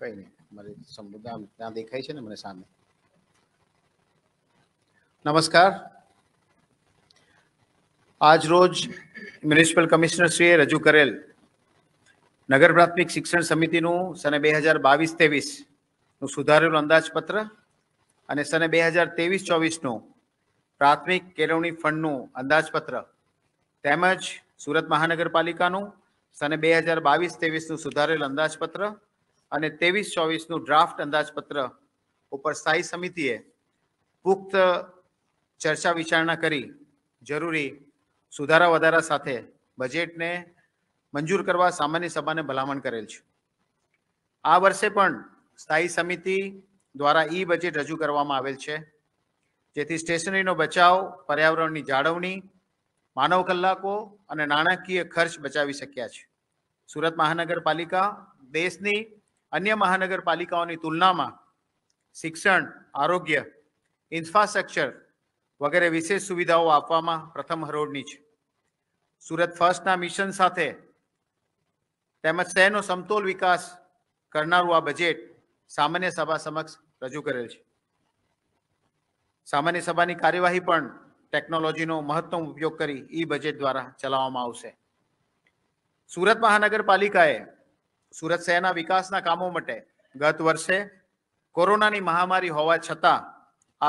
કઈ નહીં મારી સમુદાય ત્યાં દેખાય છે ને મને સામે નમસ્કાર આજ રોજ મ્યુનિસિપલ કમિશનરશ્રીએ રજૂ કરેલ નગર પ્રાથમિક શિક્ષણ સમિતિનું સને બે હજાર બાવીસ તેવીસનું સુધારેલું અંદાજપત્ર અને સને બે હજાર ત્રેવીસ ચોવીસનું પ્રાથમિક કેળવણી ફંડનું અંદાજપત્ર તેમજ સુરત મહાનગરપાલિકાનું સને બે હજાર બાવીસ તેવીસનું સુધારેલ અંદાજપત્ર અને ત્રેવીસ ચોવીસનું ડ્રાફ્ટ અંદાજપત્ર ઉપર સ્થાયી સમિતિએ પુખ્ત ચર્ચા વિચારણા કરી જરૂરી સુધારા વધારા સાથે બજેટને મંજૂર કરવા સામાન્ય સભાને ભલામણ કરેલ છે આ વર્ષે પણ સ્થાયી સમિતિ દ્વારા ઈ બજેટ રજૂ કરવામાં આવેલ છે જેથી સ્ટેશનરીનો બચાવ પર્યાવરણની જાળવણી માનવ કલાકો અને નાણાકીય ખર્ચ બચાવી શક્યા છે સુરત મહાનગરપાલિકા દેશની અન્ય મહાનગરપાલિકાઓની તુલનામાં શિક્ષણ આરોગ્ય ઇન્ફ્રાસ્ટ્રક્ચર વગેરે વિશેષ સુવિધાઓ આપવામાં પ્રથમ હરોળની છે સુરત ફર્સ્ટના મિશન સાથે તેમજ શહેરનો સમતોલ વિકાસ કરનારું આ બજેટ સામાન્ય સભા સમક્ષ રજૂ કરેલ છે સામાન્ય સભાની કાર્યવાહી પણ ટેકનોલોજીનો મહત્તમ ઉપયોગ કરી ઈ બજેટ દ્વારા ચલાવવામાં આવશે સુરત મહાનગરપાલિકાએ સુરત શહેરના વિકાસના કામો માટે ગત વર્ષે કોરોનાની મહામારી હોવા છતાં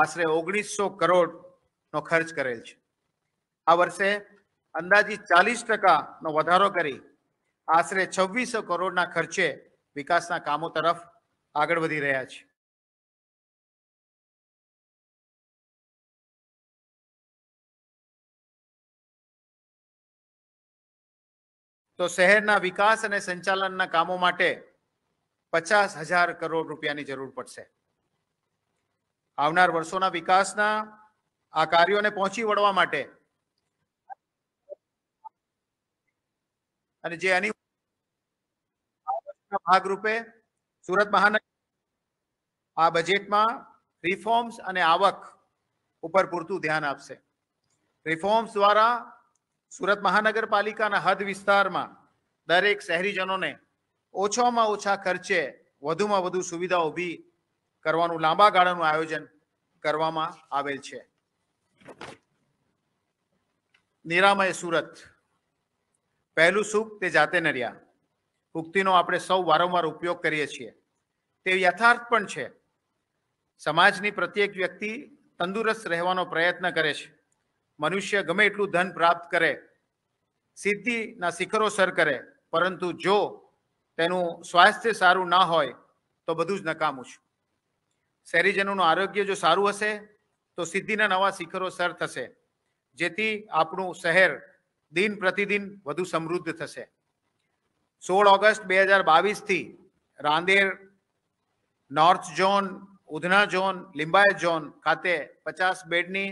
આશરે ઓગણીસો કરોડનો ખર્ચ કરેલ છે આ વર્ષે અંદાજિત ચાલીસ ટકાનો વધારો કરી આશરે છવ્વીસો કરોડના ખર્ચે વિકાસના કામો તરફ આગળ વધી રહ્યા છે તો શહેરના વિકાસ અને સંચાલનના કામો માટે પચાસ હજાર કરોડ રૂપિયાની જરૂર પડશે આવનાર વર્ષોના વિકાસના આ કાર્યોને પહોંચી વળવા માટે અને જે એની ભાગરૂપે સુરત મહાનગર આ બજેટમાં રિફોર્મ્સ અને આવક ઉપર પૂરતું ધ્યાન આપશે રિફોર્મ્સ દ્વારા સુરત મહાનગરપાલિકાના હદ વિસ્તારમાં દરેક શહેરીજનોને ઓછામાં ઓછા ખર્ચે વધુમાં વધુ સુવિધા ઊભી કરવાનું લાંબા ગાળાનું આયોજન કરવામાં આવેલ છે નિરામય સુરત પહેલું સુખ તે જાતે ન રહ્યા ઉક્તિનો આપણે સૌ વારંવાર ઉપયોગ કરીએ છીએ તે યથાર્થ પણ છે સમાજની પ્રત્યેક વ્યક્તિ તંદુરસ્ત રહેવાનો પ્રયત્ન કરે છે મનુષ્ય ગમે એટલું ધન પ્રાપ્ત કરે સિદ્ધિના શિખરો સર કરે પરંતુ જો તેનું સ્વાસ્થ્ય સારું ના હોય તો બધું જ નકામું છું શહેરીજનોનું આરોગ્ય જો સારું હશે તો સિદ્ધિના નવા શિખરો સર થશે જેથી આપણું શહેર દિન પ્રતિદિન વધુ સમૃદ્ધ થશે સોળ ઓગસ્ટ બે હજાર બાવીસથી Rander north zone Udhna zone Limbayat zone ખાતે પચાસ બેડની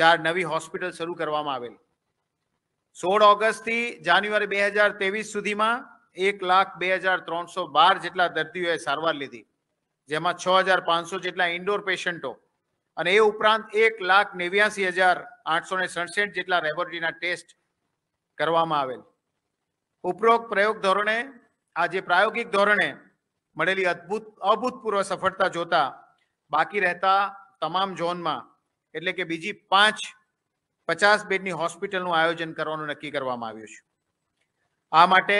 ચાર નવી હોસ્પિટલ શરૂ કરવામાં આવેલ સોળ ઓગસ્ટથી જાન્યુઆરી બે હજાર ત્રેવીસ સુધીમાં એક લાખ બે હજાર ત્રણસો બાર જેટલા દર્દીઓએ સારવાર લીધી જેમાં છ હજાર પાંચસો જેટલા ઇન્ડોર પેશન્ટો અને એ ઉપરાંત એક લાખ નેવ્યાસી હજાર આઠસો ને સડસઠ જેટલા લેબોરેટરીના ટેસ્ટ કરવામાં આવેલ ઉપરોક્ત પ્રયોગ ધોરણે આજે પ્રાયોગિક ધોરણે મળેલી અદ્ભુત અભૂતપૂર્વ સફળતા જોતા બાકી રહેતા તમામ ઝોનમાં એટલે કે બીજી પાંચ પચાસ બેડની હોસ્પિટલનું આયોજન કરવાનું નક્કી કરવામાં આવ્યું છે આ માટે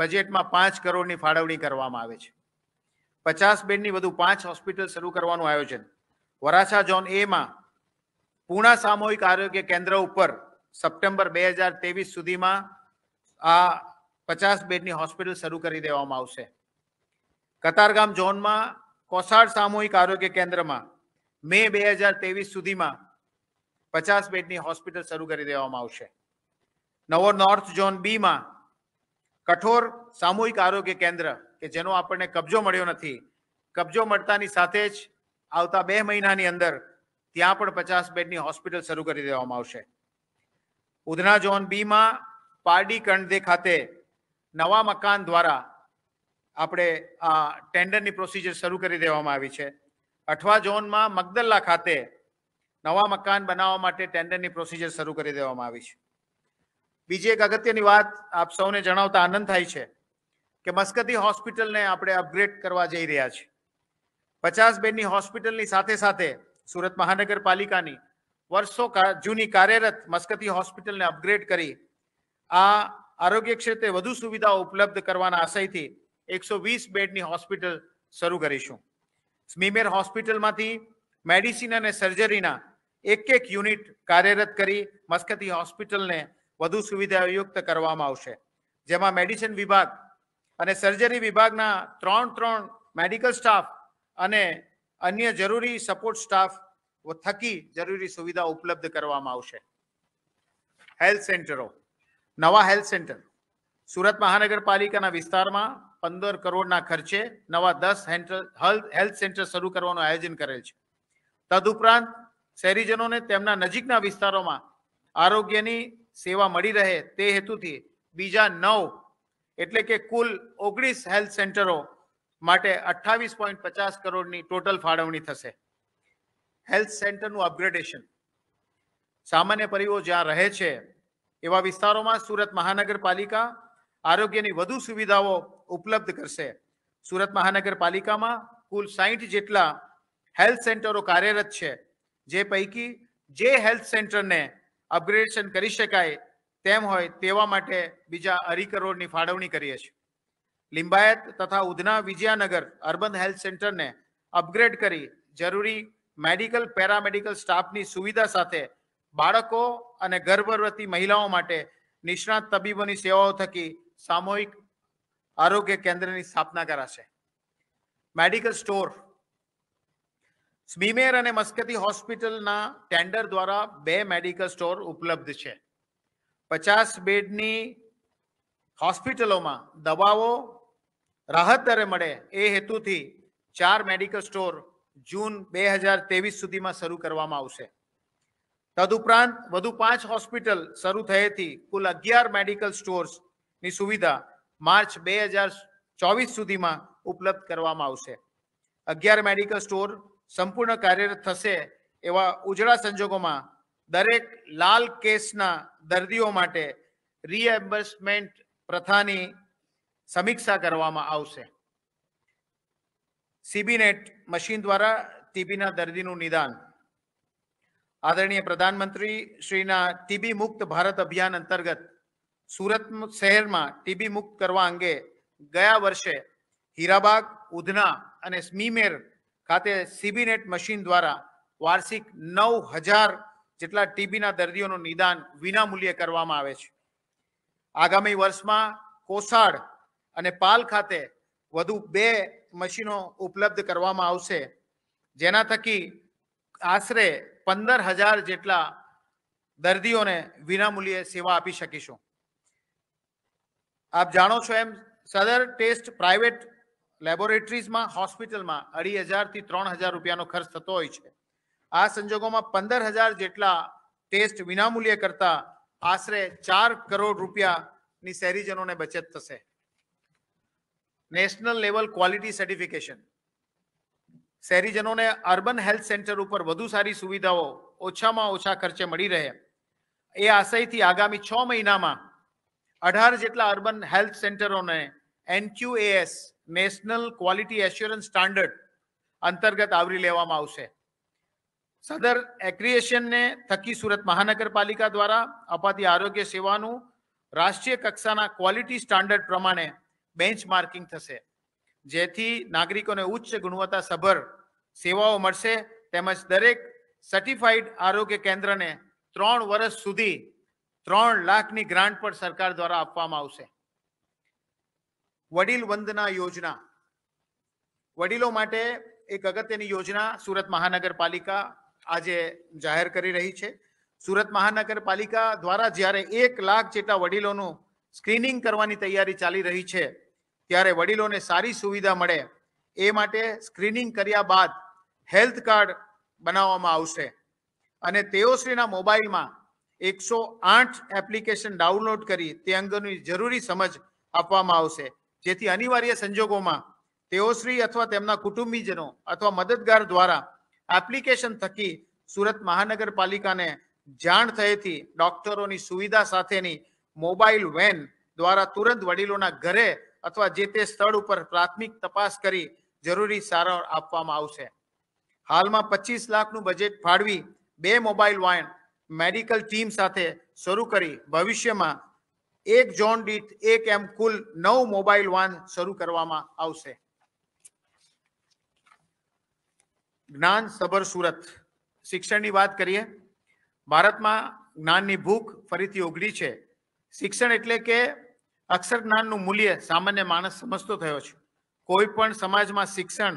બજેટમાં પાંચ કરોડની ફાળવણી કરવામાં આવે છે પચાસ બેડની વધુ પાંચ હોસ્પિટલ શરૂ કરવાનું આયોજન વરાછા ઝોન એમાં પૂણા સામૂહિક આરોગ્ય કેન્દ્ર ઉપર સપ્ટેમ્બર બે હજાર ત્રેવીસ સુધીમાં આ પચાસ બેડની હોસ્પિટલ શરૂ કરી દેવામાં આવશે કતારગામ ઝોનમાં કોસાડ સામૂહિક આરોગ્ય કેન્દ્રમાં મે બે હજાર ત્રેવીસ સુધીમાં પચાસ બેડની હોસ્પિટલ શરૂ કરી દેવામાં આવશે નવો નોર્થ ઝોન બીમાં કઠોર સામૂહિક આરોગ્ય કેન્દ્ર કે જેનો આપણને કબજો મળ્યો નથી કબજો મળતાની સાથે જ આવતા બે મહિનાની અંદર ત્યાં પણ પચાસ બેડની હોસ્પિટલ શરૂ કરી દેવામાં આવશે ઉધના ઝોન બીમાં પારડી કંડદે ખાતે નવા મકાન દ્વારા આપણે આ ટેન્ડરની પ્રોસિજર શરૂ કરી દેવામાં આવી છે અઠવા ઝોનમાં મગદલ્લા ખાતે નવા મકાન બનાવવા માટે ટેન્ડરની પ્રોસિજર શરૂ કરી દેવામાં આવી છે બીજી એક અગત્યની વાત આપ સૌને જણાવતા આનંદ થાય છે કે મસ્કતી હોસ્પિટલને આપણે અપગ્રેડ કરવા જઈ રહ્યા છે પચાસ બેડની હોસ્પિટલની સાથે સાથે સુરત મહાનગરપાલિકાની વર્ષો જૂની કાર્યરત મસ્કતી હોસ્પિટલને અપગ્રેડ કરી આ આરોગ્ય ક્ષેત્રે વધુ સુવિધાઓ ઉપલબ્ધ કરવાના આશયથી એકસો વીસ બેડની હોસ્પિટલ શરૂ કરીશું સ્મીમેર હોસ્પિટલમાંથી મેડિસિન અને સર્જરીના એક એક યુનિટ કાર્યરત કરી મસ્કતી હોસ્પિટલને વધુ સુવિધાયુક્ત કરવામાં આવશે જેમાં મેડિસિન વિભાગ અને સર્જરી વિભાગના ત્રણ ત્રણ મેડિકલ સ્ટાફ અને અન્ય જરૂરી સપોર્ટ સ્ટાફ થકી જરૂરી સુવિધા ઉપલબ્ધ કરવામાં આવશે હેલ્થ સેન્ટરો નવા હેલ્થ સેન્ટર સુરત મહાનગરપાલિકાના વિસ્તારમાં પંદર કરોડના ખર્ચે નવા દસ હેલ્થ સેન્ટર શરૂ કરવાનું આયોજન કરેલ છે તદુપરાંત શહેરીજનોને તેમના નજીકના વિસ્તારોમાં આરોગ્યની સેવા મળી રહે તે હેતુથી બીજા નવ એટલે કે કુલ ઓગણીસ હેલ્થ સેન્ટરો માટે અઠ્ઠાવીસ પોઈન્ટ પચાસ કરોડની ટોટલ ફાળવણી થશે હેલ્થ સેન્ટરનું અપગ્રેડેશન સામાન્ય પરિવો જ્યાં રહે છે એવા વિસ્તારોમાં સુરત મહાનગરપાલિકા આરોગ્યની વધુ સુવિધાઓ ઉપલબ્ધ કરશે સુરત મહાનગરપાલિકામાં કુલ સાહીઠ જેટલા હેલ્થ સેન્ટરો કાર્યરત છે જે પૈકી જે હેલ્થ સેન્ટરને અપગ્રેડેશન કરી શકાય તેમ હોય તેવા માટે બીજા અઢી કરોડની ફાળવણી કરીએ છીએ લિંબાયત તથા ઉધના વિજયાનગર અર્બન હેલ્થ સેન્ટરને અપગ્રેડ કરી જરૂરી મેડિકલ પેરામેડિકલ સ્ટાફની સુવિધા સાથે બાળકો અને ગર્ભવતી મહિલાઓ માટે નિષ્ણાત તબીબોની સેવાઓ થકી સામૂહિક આરોગ્ય કેન્દ્રની સ્થાપના કરાશે મેડિકલ સ્ટોર સ્મીમેર અને મસ્કતી હોસ્પિટલના ટેન્ડર દ્વારા બે મેડિકલ સ્ટોર ઉપલબ્ધ છે પચાસ બેડની હોસ્પિટલોમાં દવાઓ રાહત દરે મળે એ હેતુથી ચાર મેડિકલ સ્ટોર જૂન બે હજાર ત્રેવીસ સુધીમાં શરૂ કરવામાં આવશે તદુપરાંત વધુ પાંચ હોસ્પિટલ શરૂ થયેથી કુલ અગિયાર મેડિકલ સ્ટોર્સની સુવિધા માર્ચ બે હજાર ચોવીસ સુધીમાં ઉપલબ્ધ કરવામાં આવશે અગિયાર મેડિકલ સ્ટોર સંપૂર્ણ કાર્યરત થશે એવા ઉજળા સંજોગોમાં દરેક લાલ કેસના દર્દીઓ માટે રીએમ્બર્સમેન્ટ પ્રથાની સમીક્ષા કરવામાં આવશે સીબીનેટ મશીન દ્વારા ટીબીના દર્દીનું નિદાન આદરણીય પ્રધાનમંત્રી શ્રીના ટીબી મુક્ત ભારત અભિયાન અંતર્ગત સુરત શહેરમાં ટીબી મુક્ત કરવા અંગે ગયા વર્ષે હીરાબાગ ઉધના અને સ્મીમેર ખાતે સીબીનેટ મશીન દ્વારા વાર્ષિક નવ હજાર જેટલા ટીબીના દર્દીઓનું નિદાન વિનામૂલ્યે કરવામાં આવે છે આગામી વર્ષમાં કોસાડ અને પાલ ખાતે વધુ બે મશીનો ઉપલબ્ધ કરવામાં આવશે જેના થકી આશરે પંદર હજાર જેટલા દર્દીઓને વિનામૂલ્યે સેવા આપી શકીશું આપ જાણો છો એમ સદર ટેસ્ટ પ્રાઇવેટ લેબોરેટરીઝમાં હોસ્પિટલમાં અઢી હજારથી ત્રણ હજાર રૂપિયાનો ખર્ચ થતો હોય છે આ સંજોગોમાં પંદર હજાર જેટલા ટેસ્ટ વિનામૂલ્યે કરતા આશરે ચાર કરોડ રૂપિયાની શહેરીજનોને બચત થશે નેશનલ લેવલ ક્વોલિટી સર્ટિફિકેશન શહેરીજનોને અર્બન હેલ્થ સેન્ટર ઉપર વધુ સારી સુવિધાઓ ઓછામાં ઓછા ખર્ચે મળી રહે એ આશયથી આગામી છ મહિનામાં અઢાર જેટલા અર્બન હેલ્થ સેન્ટરોને NQAS national quality assurance standard અંતર્ગત આવરી લેવામાં આવશે સદર એક્રિએશનને થકી સુરત મહાનગરપાલિકા દ્વારા અપાતી આરોગ્ય સેવાનું રાષ્ટ્રીય કક્ષાના ક્વોલિટી સ્ટાન્ડર્ડ પ્રમાણે બેન્ચમાર્કિંગ થશે જેથી નાગરિકોને ઉચ્ચ ગુણવત્તા સભર સેવાઓ મળશે તેમજ દરેક સર્ટિફાઈડ આરોગ્ય કેન્દ્રને ત્રણ વર્ષ સુધી ત્રણ લાખની ગ્રાન્ટ પણ સરકાર દ્વારા આપવામાં આવશે વડીલ વંદના યોજના વડીલો માટે એક અગત્યની યોજના સુરત મહાનગરપાલિકા આજે જાહેર કરી રહી છે સુરત મહાનગરપાલિકા દ્વારા જ્યારે એક લાખ જેટલા વડીલોનું સ્ક્રીનિંગ કરવાની તૈયારી ચાલી રહી છે ત્યારે વડીલોને સારી સુવિધા મળે એ માટે સ્ક્રીનિંગ કર્યા બાદ હેલ્થ કાર્ડ બનાવવામાં આવશે અને તેઓશ્રીના મોબાઈલમાં એકસો આઠ એપ્લિકેશન ડાઉનલોડ કરી તે અંગેની જરૂરી સમજ આપવામાં આવશે જેથી અનિવાર્ય સંજોગોમાં તેઓશ્રી અથવા તેમના કુટુંબીજનો અથવા મદદગાર દ્વારા એપ્લિકેશન થકી સુરત મહાનગરપાલિકાને જાણ થયેથી ડોક્ટરોની સુવિધા સાથેની મોબાઈલ વેન દ્વારા તુરંત વડીલોના ઘરે અથવા જે તે સ્થળ ઉપર પ્રાથમિક તપાસ કરી જરૂરી સારવાર આપવામાં આવશે હાલમાં પચીસ લાખનું બજેટ ફાળવી બે મોબાઈલ વાન મેડિકલ ટીમ સાથે શરૂ કરી ભવિષ્યમાં એક ઝોન દીઠ એક એમ કુલ નવ મોબાઈલ વાન શરૂ કરવામાં આવશે જ્ઞાન સબર સુરત શિક્ષણની વાત કરીએ ભારતમાં જ્ઞાનની ભૂખ ફરીથી ઉઘડી છે શિક્ષણ એટલે કે અક્ષર જ્ઞાનનું મૂલ્ય સામાન્ય માણસ સમજતો થયો છે કોઈ પણ સમાજમાં શિક્ષણ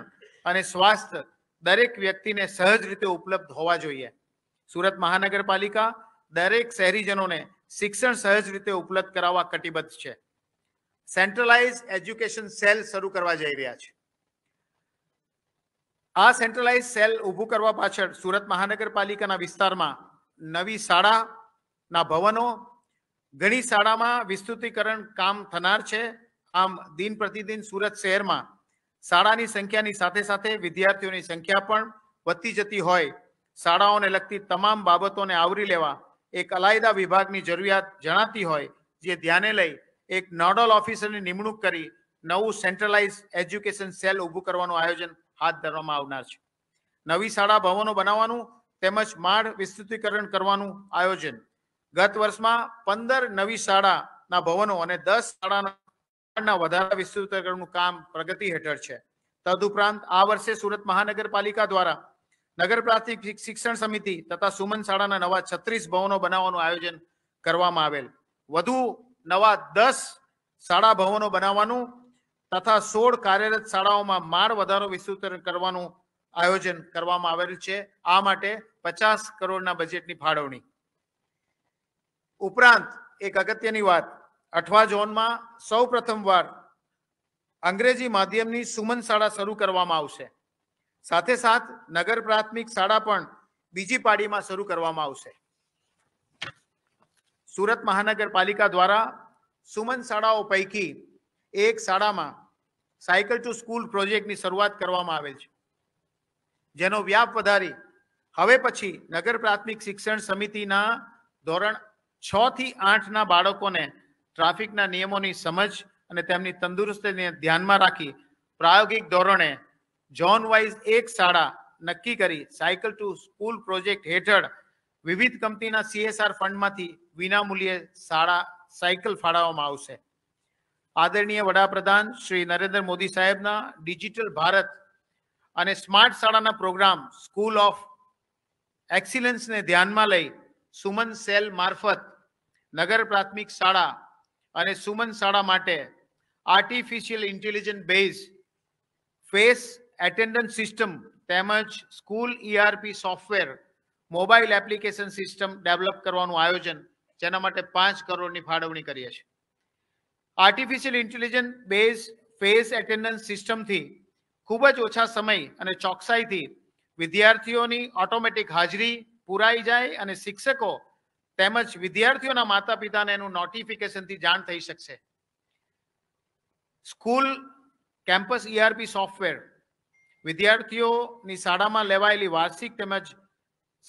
અને સ્વાસ્થ્ય દરેક વ્યક્તિને સહજ રીતે ઉપલબ્ધ હોવા જોઈએ સુરત મહાનગરપાલિકા દરેક શહેરીજનોને શિક્ષણ સહજ રીતે ઉપલબ્ધ કરાવવા કટિબદ્ધ છે સેન્ટ્રલાઇઝ એજ્યુકેશન સેલ શરૂ કરવા જઈ રહ્યા છે આ સેન્ટ્રલાઇઝ સેલ ઊભું કરવા પાછળ સુરત મહાનગરપાલિકાના વિસ્તારમાં નવી શાળાના ભવનો ઘણી શાળામાં વિસ્તૃતિકરણ કામ થનાર છે આમ દિન પ્રતિદિન સુરત શહેરમાં શાળાની સંખ્યાની સાથે સાથે વિદ્યાર્થીઓની સંખ્યા પણ વધતી જતી હોય શાળાઓને લગતી તમામ બાબતોને આવરી લેવા એક અલાયદા વિભાગની જરૂરિયાત જણાતી હોય જે ધ્યાને લઈ એક નોડલ ઓફિસરની નિમણૂક કરી નવું સેન્ટ્રલાઇઝ એજ્યુકેશન સેલ ઊભું કરવાનું આયોજન હાથ ધરવામાં આવનાર છે નવી શાળા ભવનો બનાવવાનું તેમજ માળ વિસ્તૃતિકરણ કરવાનું આયોજન ગત વર્ષમાં પંદર નવી શાળાના ભવનો અને દસ શાળાના વધારા વિસ્તૃતકરણનું કામ પ્રગતિ હેઠળ છે તદુપરાંત આ વર્ષે સુરત મહાનગરપાલિકા દ્વારા નગર પ્રાથમિક શિક્ષણ સમિતિ તથા સુમન શાળાના નવા છત્રીસ ભવનો બનાવવાનું આયોજન કરવામાં આવેલ વધુ નવા દસ શાળા ભવનો બનાવવાનું તથા સોળ કાર્યરત શાળાઓમાં માળ વધારો વિસ્તૃત કરવાનું આયોજન કરવામાં આવેલ છે આ માટે પચાસ કરોડના બજેટની ફાળવણી ઉપરાંત એક અગત્યની વાત અઠવા ઝોનમાં સૌ પ્રથમવાર અંગ્રેજી માધ્યમની સુમન શાળા શરૂ કરવામાં આવશે સાથે સાથ નગર પ્રાથમિક શાળા પણ બીજી પાડીમાં શરૂ કરવામાં આવશે સુરત મહાનગરપાલિકા દ્વારા સુમન શાળાઓ પૈકી એક શાળામાં સાયકલ ટુ સ્કૂલ પ્રોજેક્ટની શરૂઆત કરવામાં આવેલ છે જેનો વ્યાપ વધારી હવે પછી નગર પ્રાથમિક શિક્ષણ સમિતિના ધોરણ છ થી આઠના બાળકોને ટ્રાફિકના નિયમોની સમજ અને તેમની તંદુરસ્તીને ધ્યાનમાં રાખી પ્રાયોગિક ધોરણે ઝોન વાઇઝ એક શાળા નક્કી કરી સાયકલ ટુ સ્કૂલ પ્રોજેક્ટ હેઠળ વિવિધ કંપનીના સીએસઆર ફંડમાંથી વિનામૂલ્યે શાળા સાયકલ ફાળવવામાં આવશે આદરણીય વડાપ્રધાન શ્રી નરેન્દ્ર મોદી સાહેબના ડિજિટલ ભારત અને સ્માર્ટ શાળાના પ્રોગ્રામ સ્કૂલ ઓફ એક્સિલન્સને ધ્યાનમાં લઈ સુમન સેલ મારફત નગર પ્રાથમિક શાળા અને સુમન શાળા માટે artificial intelligence base face attendance system તેમજ school ERP software mobile application system develop કરવાનું આયોજન જેના માટે પાંચ કરોડની ફાળવણી કરીએ છીએ artificial intelligence base face attendance સિસ્ટમથી ખૂબ જ ઓછા સમય અને ચોકસાઈથી વિદ્યાર્થીઓની ઓટોમેટિક હાજરી પુરાઈ જાય અને શિક્ષકો તેમજ વિદ્યાર્થીઓના માતા પિતાને એનું નોટિફિકેશનથી જાણ થઈ શકશે સ્કૂલ કેમ્પસ ઈઆરપી સોફ્ટવેર વિદ્યાર્થીઓની શાળામાં લેવાયેલી વાર્ષિક તેમજ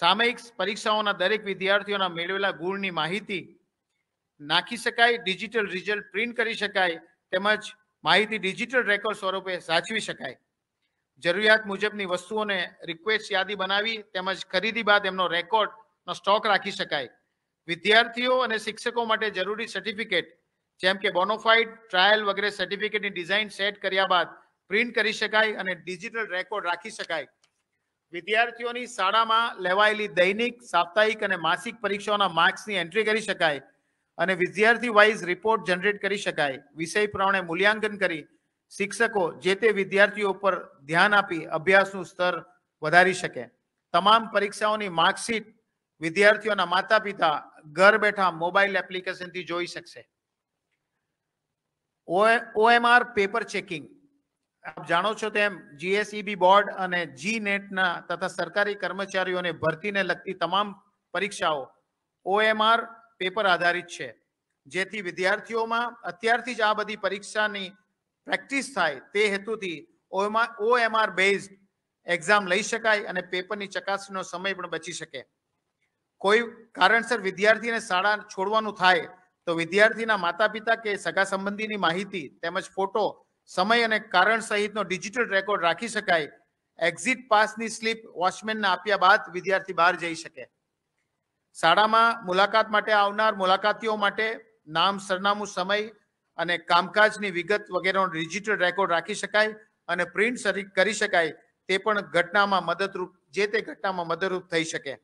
સામયિક પરીક્ષાઓના દરેક વિદ્યાર્થીઓના મેળવેલા ગુણની માહિતી નાખી શકાય ડિજિટલ રિઝલ્ટ પ્રિન્ટ કરી શકાય તેમજ માહિતી ડિજિટલ રેકોર્ડ સ્વરૂપે સાચવી શકાય જરૂરિયાત મુજબની વસ્તુઓને રિક્વેસ્ટ યાદી બનાવી તેમજ ખરીદી બાદ એમનો રેકોર્ડનો સ્ટોક રાખી શકાય વિદ્યાર્થીઓ અને શિક્ષકો માટે જરૂરી સર્ટિફિકેટ જેમ કે બોનોફાઇડ ટ્રાયલ વગેરે સર્ટિફિકેટની ડિઝાઇન સેટ કર્યા બાદ પ્રિન્ટ કરી શકાય અને ડિજિટલ રેકોર્ડ રાખી શકાય વિદ્યાર્થીઓની શાળામાં લેવાયેલી દૈનિક સાપ્તાહિક અને માસિક પરીક્ષાઓના માર્ક્સની એન્ટ્રી કરી શકાય અને વિદ્યાર્થી વાઇઝ રિપોર્ટ જનરેટ કરી શકાય વિષય પ્રમાણે મૂલ્યાંકન કરી શિક્ષકો જે તે વિદ્યાર્થીઓ પર ધ્યાન આપી અભ્યાસનું સ્તર વધારી શકે તમામ પરીક્ષાઓની માર્કશીટ વિદ્યાર્થીઓના માતા પિતા ઘર બેઠા મોબાઈલ એપ્લિકેશનથી જોઈ શકશે ઓએમઆર પેપર ચેકિંગ આપ જાણો છો તેમ જીએસઈબી બોર્ડ e અને જી નેટના તથા સરકારી કર્મચારીઓને ભરતીને લગતી તમામ પરીક્ષાઓ ઓએમઆર પેપર આધારિત છે જેથી વિદ્યાર્થીઓમાં અત્યારથી જ આ બધી પરીક્ષાની પ્રેક્ટિસ થાય તે હેતુથી ઓએમઆર બેઝડ એક્ઝામ લઈ શકાય અને પેપરની ચકાસણીનો સમય પણ બચી શકે કોઈ કારણસર વિદ્યાર્થીને શાળા છોડવાનું થાય તો વિદ્યાર્થીના માતા પિતા કે સગા સંબંધીની માહિતી તેમજ ફોટો સમય અને કારણ સહિતનો ડિજિટલ રેકોર્ડ રાખી શકાય એક્ઝિટ પાસની સ્લીપ વોચમેનને આપ્યા બાદ વિદ્યાર્થી બહાર જઈ શકે શાળામાં મુલાકાત માટે આવનાર મુલાકાતીઓ માટે નામ સરનામું સમય અને કામકાજની વિગત વગેરેનો ડિજિટલ રેકોર્ડ રાખી શકાય અને પ્રિન્ટ કરી શકાય તે પણ ઘટનામાં મદદરૂપ જે તે ઘટનામાં મદદરૂપ થઈ શકે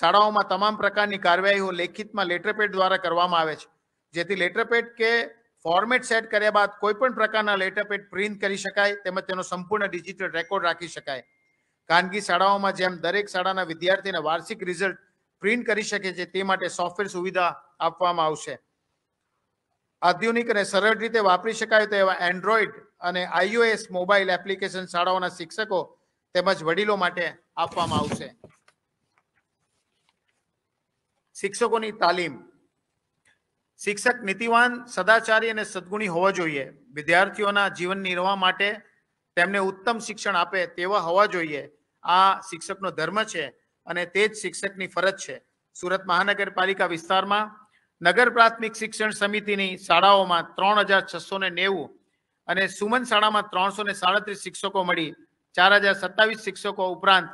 શાળાઓમાં તમામ પ્રકારની કાર્યવાહીઓ લેખિતમાં લેટરપેડ દ્વારા કરવામાં આવે છે જેથી લેટરપેડ કે ફોર્મેટ સેટ કર્યા બાદ કોઈ પણ પ્રકારના લેટર પેડ પ્રિન્ટ કરી શકાય તેમજ તેનો સંપૂર્ણ ડિજિટલ રેકોર્ડ રાખી શકાય ખાનગી શાળાઓમાં જેમ દરેક શાળાના વિદ્યાર્થીને વાર્ષિક રિઝલ્ટ પ્રિન્ટ કરી શકે છે તે માટે સોફ્ટવેર સુવિધા આપવામાં આવશે આધુનિક અને સરળ રીતે વાપરી શકાય તેવા એન્ડ્રોઈડ અને આઈઓએસ મોબાઈલ એપ્લિકેશન શાળાઓના શિક્ષકો તેમજ વડીલો માટે આપવામાં આવશે શિક્ષકોની તાલીમ શિક્ષક નીતિવાન સદાચારી અને સદગુણી હોવા જોઈએ વિદ્યાર્થીઓના જીવન નિર્વાહ માટે તેમને ઉત્તમ શિક્ષણ આપે તેવા હોવા જોઈએ આ શિક્ષકનો ધર્મ છે અને તે જ શિક્ષકની ફરજ છે સુરત મહાનગરપાલિકા વિસ્તારમાં નગર પ્રાથમિક શિક્ષણ સમિતિની શાળાઓમાં ત્રણ હજાર છસો ને નેવું અને સુમન શાળામાં ત્રણસો ને સાડત્રીસ શિક્ષકો મળી ચાર હજાર સત્તાવીસ શિક્ષકો ઉપરાંત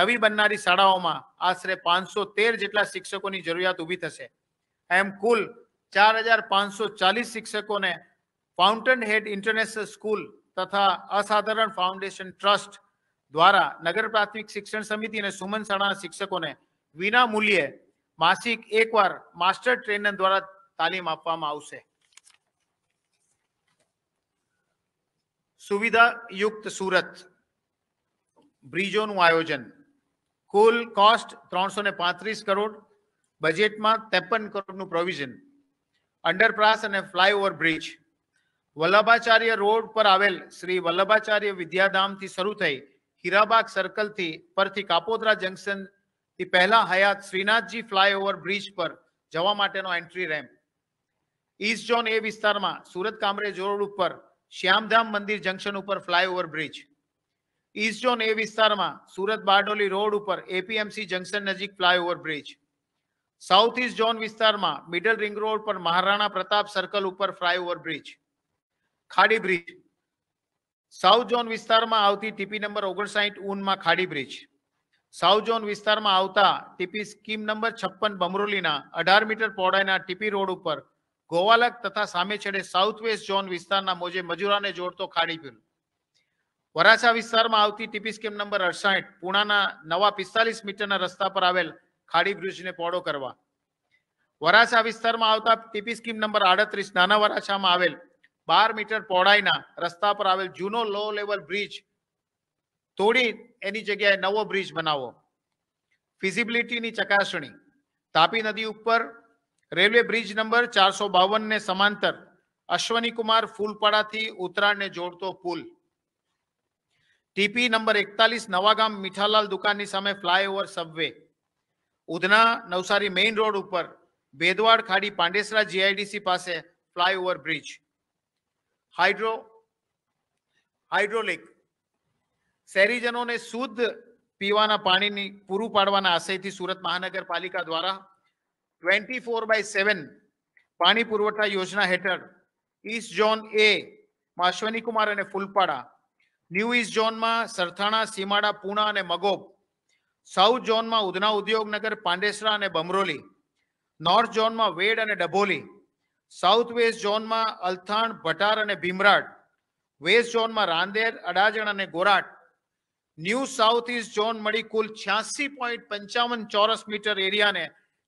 નવી બનનારી શાળાઓમાં આશરે પાંચસો તેર જેટલા શિક્ષકોની જરૂરિયાત ઊભી થશે એમ કુલ ચાર હજાર પાંચસો ચાલીસ શિક્ષકોને ફાઉન્ટેન હેડ ઇન્ટરનેશનલ સ્કૂલ તથા અસાધારણ ફાઉન્ડેશન ટ્રસ્ટ દ્વારા નગર પ્રાથમિક શિક્ષણ સમિતિ અને સુમન શાળાના શિક્ષકોને વિના મૂલ્યે માસિક એકવાર માસ્ટર ટ્રેનર દ્વારા તાલીમ આપવામાં આવશે સુવિધાયુક્ત સુરત બ્રિજોનું આયોજન કુલ કોસ્ટ ત્રણસો પાંત્રીસ કરોડ બજેટમાં ત્રેપન કરોડનું પ્રોવિઝન અંડરપ્રાસ અને ફ્લાયઓવર બ્રિજ વલ્લભાચાર્ય રોડ પર આવેલ શ્રી વલ્લભાચાર્ય વિદ્યાધામથી શરૂ થઈ હીરાબાગ સર્કલથી પરથી કાપોદરા જંકશન થી પહેલા હયાત શ્રીનાથજી ફ્લાયઓવર બ્રિજ પર જવા માટેનો entry ramp east zone A વિસ્તારમાં સુરત કામરેજ રોડ ઉપર શ્યામધામ મંદિર જંકશન ઉપર flyover bridge east zone A વિસ્તારમાં સુરત બારડોલી રોડ ઉપર એપીએમસી જંકશન નજીક flyover bridge south east zone વિસ્તારમાં મિડલ રિંગ રોડ પર મહારાણા પ્રતાપ સર્કલ ઉપર ફ્લાયઓવર બ્રિજ ખાડી બ્રિજ સાઉથ ઝોન વિસ્તારમાં આવતી ટીપી નંબર ઓગણસાઠ ઊનમાં ખાડી બ્રિજ સાઉથ ઝોન વિસ્તારમાં આવતા ટીપી સ્કીમ નંબર છપ્પન બમરોલીના અઢાર મીટર પહોળાઈના ટીપી રોડ ઉપર ગોવાલક તથા સામે છેડે સાઉથ વેસ્ટ ઝોન વિસ્તારના મોજે મજૂરાને જોડતો ખાડી પુલ વરાછા વિસ્તારમાં આવતી ટીપી સ્કીમ નંબર અડસાઠ પુણાના નવા પિસ્તાલીસ મીટરના રસ્તા પર આવેલ ખાડી બ્રિજને પહોળો કરવા વરાછા વિસ્તારમાં આવતા ટીપી સ્કીમ નંબર આડત્રીસ નાના વરાછામાં આવેલ બાર મીટર પહોળાઈના રસ્તા પર આવેલ જૂનો લો લેવલ બ્રિજ તોડી એની જગ્યાએ નવો બ્રિજ બનાવો ફિઝિબિલિટીની ચકાસણી તાપી નદી ઉપર રેલવે બ્રિજ નંબર ચારસો બાવનને સમાંતર અશ્વનીકુમાર ફૂલપાડાથી ઉત્તરાયણને જોડતો પુલ ટીપી નંબર એકતાલીસ નવાગામ મીઠાલાલ દુકાનની સામે flyover subway Udhna Navsari main road ઉપર ભેદવાડ ખાડી પાંડેસરા જીઆઈડીસી પાસે ફ્લાયઓવર બ્રિજ હાઇડ્રો હાઇડ્રોલિક શહેરીજનોને શુદ્ધ પીવાના પાણીની પૂરું પાડવાના આશયથી સુરત મહાનગરપાલિકા દ્વારા ટ્વેન્ટી ફોર બાય સેવન પાણી પુરવઠા યોજના હેઠળ ઈસ્ટ ઝોન એ માં અશ્વની અને ફૂલપાડા ન્યૂ ઈસ્ટ ઝોનમાં સરથાણા સીમાડા પૂણા અને મગોબ સાઉથ ઝોનમાં ઉધના ઉદ્યોગનગર પાંડેસરા અને બમરોલી નોર્થ ઝોનમાં વેડ અને ડભોલી સાઉથ વેસ્ટ ઝોનમાં અલથાણ ભટાર અને ભીમરાડ વેસ્ટ ઝોનમાં રાંદેર અડાજણ અને Gorat new south east zone મળી કુલ છ્યાસી પોઈન્ટ પંચાવન ચોરસ મીટર એરિયાને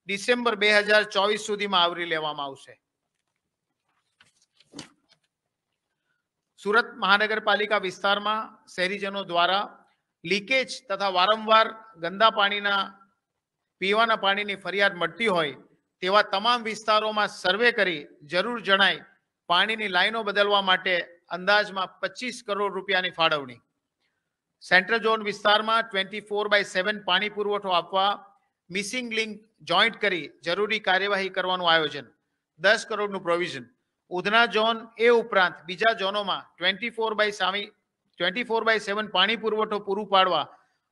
ડિસેમ્બર બે હજાર ચોવીસ સુધીમાં આવરી લેવામાં આવશે સુરત મહાનગરપાલિકા વિસ્તારમાં શહેરીજનો દ્વારા લીકેજ તથા વારંવાર ગંદા પાણીના પીવાના પાણીની ફરિયાદ મળતી હોય તેવા તમામ વિસ્તારોમાં સર્વે કરી જરૂર જણાય પાણીની લાઈનો બદલવા માટે અંદાજમાં પચીસ કરોડ રૂપિયાની ફાળવણી સેન્ટ્રલ ઝોન વિસ્તારમાં ટ્વેન્ટી ફોર બાય સેવન પાણી પુરવઠો આપવા મિસિંગ લિંક જોઈન્ટ કરી જરૂરી કાર્યવાહી કરવાનું આયોજન દસ કરોડનું પ્રોવિઝન ઉધના ઝોન એ ઉપરાંત બીજા ઝોનોમાં ટ્વેન્ટી ફોર બાય સામી ટ્વેન્ટી ફોર બાય સેવન પાણી પુરવઠો પૂરું પાડવા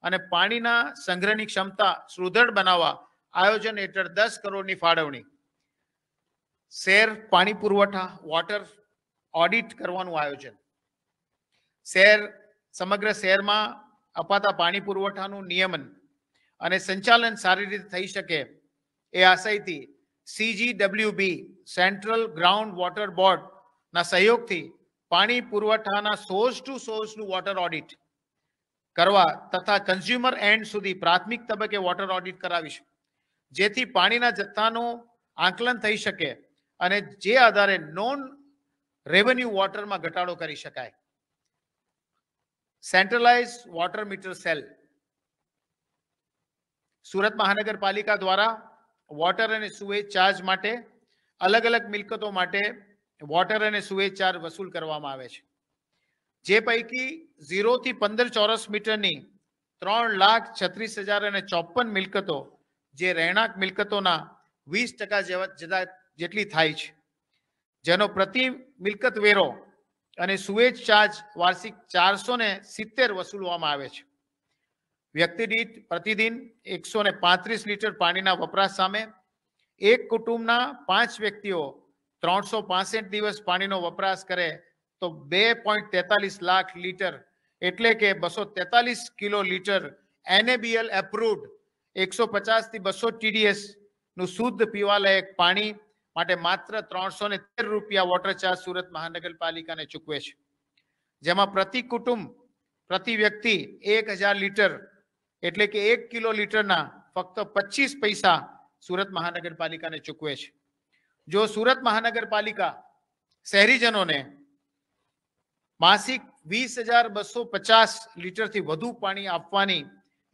અને પાણીના સંગ્રહની ક્ષમતા સુદૃઢ બનાવવા આયોજન હેઠળ દસ કરોડની ફાળવણી શેર પાણી પુરવઠા વોટર ઓડિટ કરવાનું આયોજન શેર સમગ્ર શહેરમાં અપાતા પાણી પુરવઠાનું નિયમન અને સંચાલન સારી રીતે થઈ શકે એ આશયથી સીજીડબ્લ્યુબી સેન્ટ્રલ ગ્રાઉન્ડ વોટર બોર્ડના સહયોગથી પાણી પુરવઠાના સોર્સ ટુ સોર્સનું વોટર ઓડિટ કરવા તથા કન્ઝ્યુમર એન્ડ સુધી પ્રાથમિક તબક્કે વોટર ઓડિટ કરાવીશું જેથી પાણીના જથ્થાનું આંકલન થઈ શકે અને જે આધારે નોન રેવન્યુ વોટરમાં ઘટાડો કરી શકાય centralise water meter cell Surat મહાનગરપાલિકા દ્વારા વોટર અને સુએજ ચાર્જ માટે અલગ અલગ મિલકતો માટે વોટર અને સુએજ ચાર્જ વસૂલ કરવામાં આવે છે જે પૈકી ઝીરોથી પંદર ચોરસ મીટરની ત્રણ લાખ છત્રીસ હજાર અને ચોપન મિલકતો જે રહેણાંક મિલકતોના વીસ ટકા જેવા જેટલી થાય છે જેનો પ્રતિ મિલકત વેરો અને સુએજ ચાર્જ વાર્ષિક ચારસો ને સિત્તેર વસૂલવામાં આવે છે વ્યક્તિ દીઠ પ્રતિદિન એકસો ને પાંત્રીસ લીટર પાણીના વપરાશ સામે એક કુટુંબના પાંચ વ્યક્તિઓ ત્રણસો પાસઠ દિવસ પાણીનો વપરાશ કરે તો બે પોઈન્ટ તેતાલીસ લાખ લીટર એટલે કે બસો તેતાલીસ કિલો લીટર એનએબીએલ એપ્રુવડ એકસો પચાસથી બસો ટીડીએસ નું શુદ્ધ પીવાલાયક પાણી માટે માત્ર ત્રણસો ને તેર રૂપિયા વોટર ચાર્જ સુરત મહાનગરપાલિકાને ચૂકવે છે જેમાં પ્રતિ કુટુંબ પ્રતિ વ્યક્તિ એક હજાર લીટર એટલે કે એક કિલો લીટરના ફક્ત પચીસ પૈસા સુરત મહાનગરપાલિકાને ચૂકવે છે જો સુરત મહાનગરપાલિકા શહેરીજનોને માસિક વીસ હજાર બસો પચાસ લીટરથી વધુ પાણી આપવાની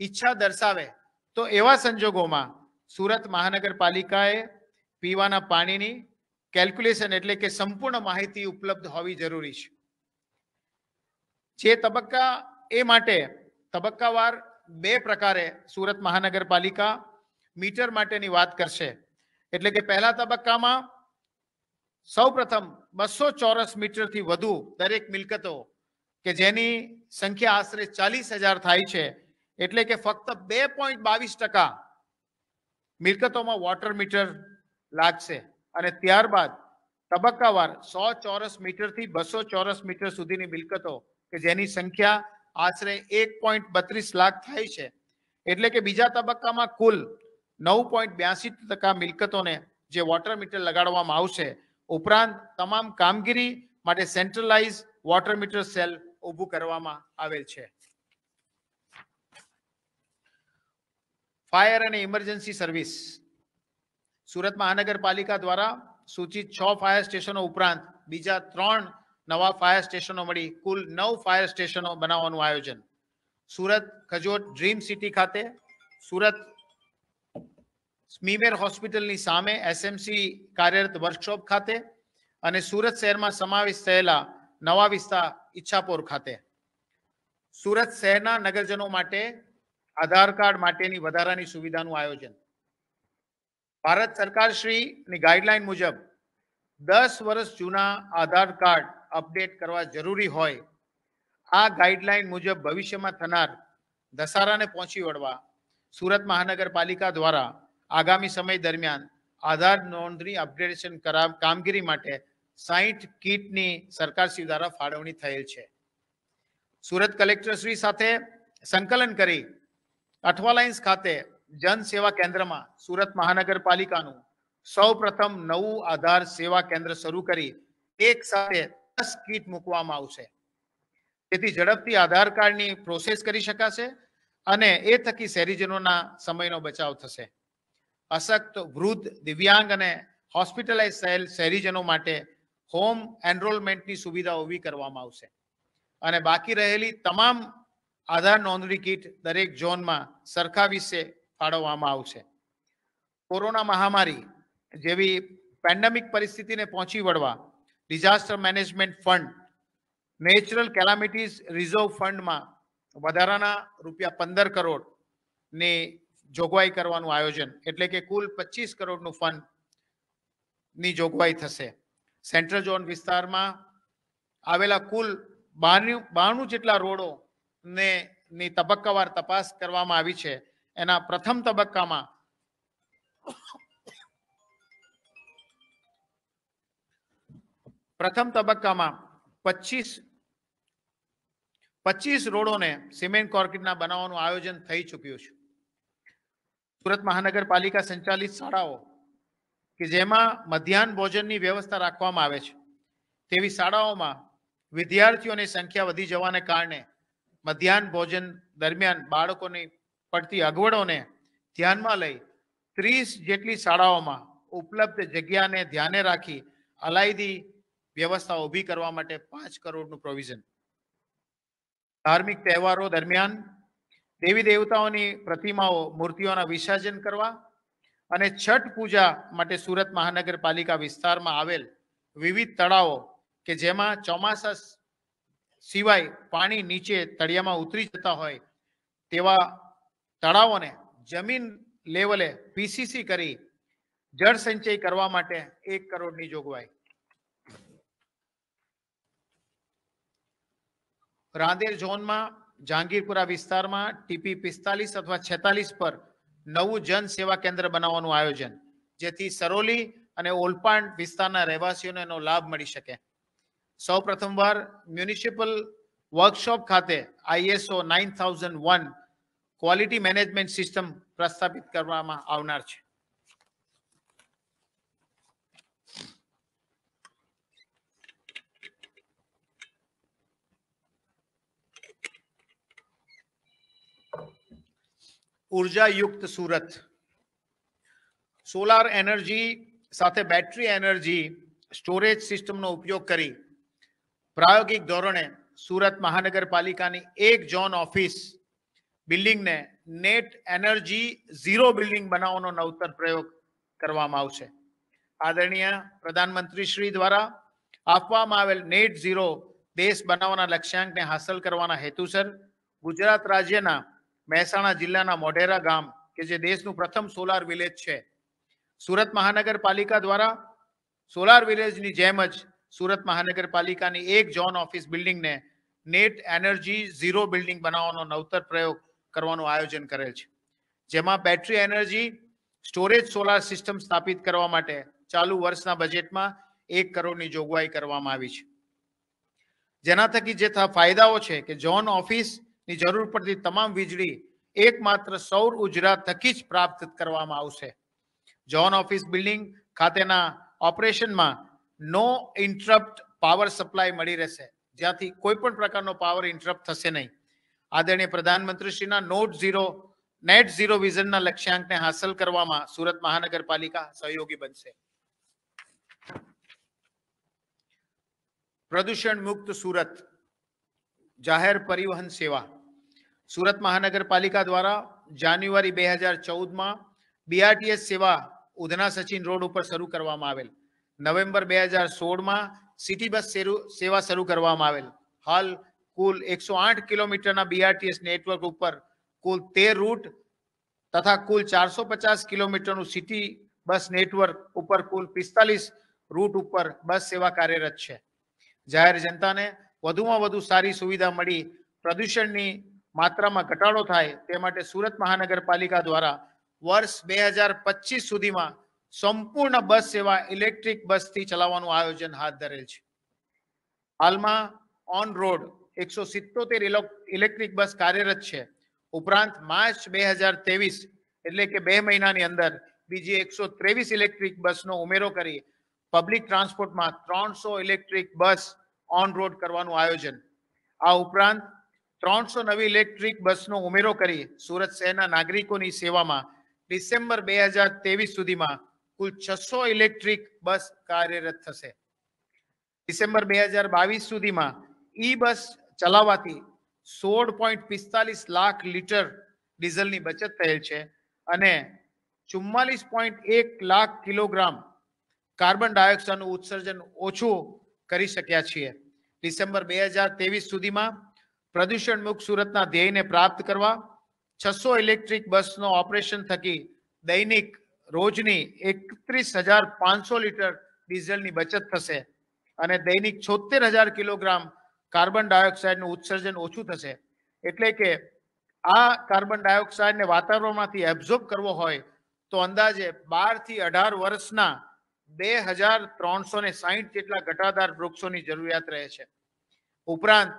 ઈચ્છા દર્શાવે તો એવા સંજોગોમાં સુરત મહાનગરપાલિકાએ પીવાના પાણીની કેલ્ક્યુલેશન એટલે કે સંપૂર્ણ માહિતી ઉપલબ્ધ હોવી જરૂરી છે જે તબક્કા એ માટે તબક્કાવાર બે પ્રકારે સુરત મહાનગરપાલિકા મીટર માટેની વાત કરશે એટલે કે પહેલા તબક્કામાં સૌપ્રથમ બસો ચોરસ મીટરથી વધુ દરેક મિલકતો કે જેની સંખ્યા આશરે ચાલીસ હજાર થાય છે એટલે કે ફક્ત બે પોઈન્ટ બાવીસ ટકા મિલકતોમાં વોટર મીટર લાગશે અને ત્યારબાદ તબક્કાવાર સો ચોરસ મીટરથી બસો ચોરસ મીટર સુધીની મિલકતો કે જેની સંખ્યા આશરે એક પોઈન્ટ બત્રીસ લાખ થાય છે એટલે કે બીજા તબક્કામાં કુલ નવ પોઈન્ટ બ્યાસી ટકા મિલકતોને જે વોટર મીટર લગાડવામાં આવશે ઉપરાંત તમામ કામગીરી માટે સેન્ટ્રલાઇઝ વોટર મીટર સેલ ઊભું કરવામાં આવેલ છે ફાયર અને ઇમરજન્સી સર્વિસ સુરત મહાનગરપાલિકા દ્વારા સૂચિત છ ફાયર સ્ટેશનો ઉપરાંત બીજા ત્રણ નવા ફાયર સ્ટેશનો મળી કુલ નવ ફાયર સ્ટેશનો બનાવવાનું આયોજન સુરત ખજોટ ડ્રીમ સિટી ખાતે સુરત સ્મીમેર હોસ્પિટલની સામે એસએમસી કાર્યરત વર્કશોપ ખાતે અને સુરત શહેરમાં સમાવેશ થયેલા નવા વિસ્તાર ઈચ્છાપોર ખાતે સુરત શહેરના નગરજનો માટે આધાર કાર્ડ માટેની વધારાની સુવિધાનું આયોજન ભારત સરકારશ્રીની ગાઈડલાઈન મુજબ દસ વર્ષ જૂના આધાર કાર્ડ અપડેટ કરવા જરૂરી હોય આ ગાઈડલાઈન મુજબ ભવિષ્યમાં થનાર ધસારાને પહોંચી વળવા સુરત મહાનગરપાલિકા દ્વારા આગામી સમય દરમિયાન આધાર નોંધણી અપગ્રેડેશન કામગીરી માટે સાહીઠ કીટની સરકારશ્રી દ્વારા ફાળવણી થયેલ છે સુરત કલેક્ટરશ્રી સાથે સંકલન કરી અઠવા લાઇન્સ ખાતે જનસેવા કેન્દ્રમાં સુરત મહાનગરપાલિકાનું સૌ પ્રથમ નવું આધાર સેવા કેન્દ્ર શરૂ કરી એક સાથે દસ કીટ મૂકવામાં આવશે તેથી ઝડપથી આધાર કાર્ડની પ્રોસેસ કરી શકાશે અને એ થકી શહેરીજનોના સમયનો બચાવ થશે અશક્ત વૃદ્ધ દિવ્યાંગ અને હોસ્પિટલાઇઝ થયેલ શહેરીજનો માટે હોમ એનરોલમેન્ટની સુવિધા ઊભી કરવામાં આવશે અને બાકી રહેલી તમામ આધાર નોંધણી કીટ દરેક ઝોનમાં સરખા વિશે ફાળવવામાં આવશે કોરોના મહામારી જેવી પેન્ડેમિક પરિસ્થિતિને પહોંચી વળવા disaster management fund natural calamities reserve ફંડમાં વધારાના રૂપિયા પંદર કરોડની જોગવાઈ કરવાનું આયોજન એટલે કે કુલ પચીસ કરોડનું ફંડ ની જોગવાઈ થશે સેન્ટ્રલ ઝોન વિસ્તારમાં આવેલા કુલ બાણું જેટલા રોડો ને ની તબક્કાવાર તપાસ કરવામાં આવી છે એના પ્રથમ તબક્કામાં પ્રથમ તબક્કામાં પચીસ પચીસ રોડોને સિમેન્ટ કોર્કિટના બનાવવાનું આયોજન થઈ ચૂક્યું છે સુરત મહાનગરપાલિકા સંચાલિત શાળાઓ કે જેમાં મધ્યાહન ભોજનની વ્યવસ્થા રાખવામાં આવે છે તેવી શાળાઓમાં વિદ્યાર્થીઓની સંખ્યા વધી જવાને કારણે મધ્યાહન ભોજન દરમિયાન બાળકોની પડતી અગવડોને ધ્યાનમાં લઈ ત્રીસ જેટલી શાળાઓમાં ઉપલબ્ધ જગ્યાને ધ્યાને રાખી અલાયદી વ્યવસ્થા ઊભી કરવા માટે પાંચ કરોડનું પ્રોવિઝન ધાર્મિક તહેવારો દરમિયાન દેવી દેવતાઓની પ્રતિમાઓ મૂર્તિઓના વિસર્જન કરવા અને છઠ પૂજા માટે સુરત મહાનગરપાલિકા વિસ્તારમાં આવેલ વિવિધ તળાવો કે જેમાં ચોમાસા સિવાય પાણી નીચે તળિયામાં ઉતરી જતા હોય તેવા તળાવોને જમીન લેવલે પીસીસી કરી જળ સંચય કરવા માટે એક કરોડની જોગવાઈ રાંદેર ઝોનમાં જહાંગીરપુરા વિસ્તારમાં ટીપી પિસ્તાલીસ અથવા છેતાલીસ પર નવું જન સેવા કેન્દ્ર બનાવવાનું આયોજન જેથી સરોલી અને ઓલપાડ વિસ્તારના રહેવાસીઓને એનો લાભ મળી શકે સૌ પ્રથમવાર મ્યુનિસિપલ વર્કશોપ ખાતે ISO nine thousand one quality management system પ્રસ્થાપિત કરવામાં આવનાર છે ઉર્જા યુક્ત સુરત સોલાર એનર્જી સાથે બેટરી એનર્જી સ્ટોરેજ સિસ્ટમનો ઉપયોગ કરી પ્રાયોગિક ધોરણે સુરત મહાનગરપાલિકાની એક ઝોન ઓફિસ બિલ્ડિંગને નેટ એનર્જી ઝીરો બિલ્ડિંગ બનાવવાનો નવતર પ્રયોગ કરવામાં આવશે આદરણીય પ્રધાનમંત્રી શ્રી દ્વારા આપવામાં આવેલ નેટ ઝીરો દેશ બનાવવાના લક્ષ્યાંકને હાંસલ કરવાના હેતુસર ગુજરાત રાજ્યના મહેસાણા જિલ્લાના મોઢેરા ગામ કે જે દેશનું પ્રથમ સોલાર વિલેજ છે સુરત મહાનગરપાલિકા દ્વારા સોલાર વિલેજની જેમ જ સુરત મહાનગરપાલિકાની એક જોન ઓફિસ બિલ્ડિંગને નેટ એનર્જી ઝીરો બિલ્ડિંગ બનાવવાનો નવતર પ્રયોગ કરવાનું આયોજન કરેલ છે જેમાં battery energy storage solar system સ્થાપિત કરવા માટે ચાલુ વર્ષના બજેટમાં એક કરોડની જોગવાઈ કરવામાં આવી છે જેના થકી જે ફાયદાઓ છે કે ઝોન ઓફિસ ની જરૂર પડતી તમામ વીજળી એકમાત્ર સૌર ઉર્જા થકી જ પ્રાપ્ત કરવામાં આવશે જોન ઓફિસ બિલ્ડિંગ ખાતેના ઓપરેશનમાં નો ઇન્ટરપ્ટ પાવર સપ્લાય મળી રહેશે જ્યાંથી કોઈ પણ પ્રકારનો પાવર ઇન્ટરપ્ટ થશે નહીં આદરણીય પ્રધાનમંત્રીશ્રીના નોટ ઝીરો નેટ ઝીરો વિઝનના લક્ષ્યાંકને હાંસલ કરવામાં સુરત મહાનગરપાલિકા સહયોગી બનશે પ્રદૂષણ મુક્ત સુરત જાહેર પરિવહન સેવા સુરત મહાનગરપાલિકા દ્વારા જાન્યુઆરી બે હજાર ચૌદમાં બીઆરટીએસ સેવા ઉધના સચિન રોડ ઉપર શરૂ કરવામાં આવેલ નવેમ્બર બે હજાર સોળમાં સિટી બસ સેવા શરૂ કરવામાં આવેલ હાલ કુલ એકસો આઠ કિલોમીટરના બીઆરટીએસ નેટવર્ક ઉપર કુલ તેર રૂટ તથા કુલ ચારસો પચાસ કિલોમીટરનું સિટી બસ નેટવર્ક ઉપર કુલ પિસ્તાલીસ રૂટ ઉપર બસ સેવા કાર્યરત છે જાહેર જનતાને વધુમાં વધુ સારી સુવિધા મળી પ્રદૂષણની માત્રામાં ઘટાડો થાય તે માટે સુરત મહાનગરપાલિકા દ્વારા વર્ષ બે હજાર પચીસ સુધીમાં સંપૂર્ણ બસ સેવા ઇલેક્ટ્રિક બસથી ચલાવવાનું આયોજન હાથ ધરેલ છે હાલમાં ઓન રોડ એકસો સિત્તોતેર ઇલેક્ટ્રિક બસ કાર્યરત છે ઉપરાંત માર્ચ બે હજાર ત્રેવીસ એટલે કે બે મહિનાની અંદર બીજી એકસો ત્રેવીસ ઇલેક્ટ્રિક બસનો ઉમેરો કરી પબ્લિક ટ્રાન્સપોર્ટમાં ત્રણસો ઇલેક્ટ્રિક બસ ઓન રોડ કરવાનું આયોજન આ ઉપરાંત ત્રણસો નવી ઇલેક્ટ્રિક બસનો ઉમેરો કરી સુરત શહેરના નાગરિકોની સેવામાં ડિસેમ્બર બે હજાર ત્રેવીસ સુધીમાં કુલ છસો ઇલેક્ટ્રિક બસ કાર્યરત થશે ડિસેમ્બર બે હજાર બાવીસ સુધીમાં ઈ બસ ચલાવવાથી સોળ પોઈન્ટ પિસ્તાલીસ લાખ લીટર ડીઝલની બચત થયેલ છે અને ચુમ્માલીસ પોઈન્ટ એક લાખ કિલોગ્રામ કાર્બન ડાયોક્સાઇડનું ઉત્સર્જન ઓછું કરી શક્યા છીએ ડિસેમ્બર બે હજાર ત્રેવીસ સુધીમાં પ્રદૂષણ મુક્ત સુરતના ધ્યેયને પ્રાપ્ત કરવા છસો ઇલેક્ટ્રિક બસનો ઓપરેશન થકી દૈનિક રોજની એકત્રીસ હજાર પાંચસો લીટર ડીઝલની બચત થશે અને દૈનિક છોતેર હજાર કિલોગ્રામ કાર્બન ડાયોક્સાઇડનું ઉત્સર્જન ઓછું થશે એટલે કે આ કાર્બન ડાયોક્સાઇડને વાતાવરણમાંથી એબ્ઝોર્બ કરવો હોય તો અંદાજે બારથી અઢાર વર્ષના બે હજાર ત્રણસો ને સાહીઠ જેટલા ઘટાદાર વૃક્ષોની જરૂરિયાત રહે છે ઉપરાંત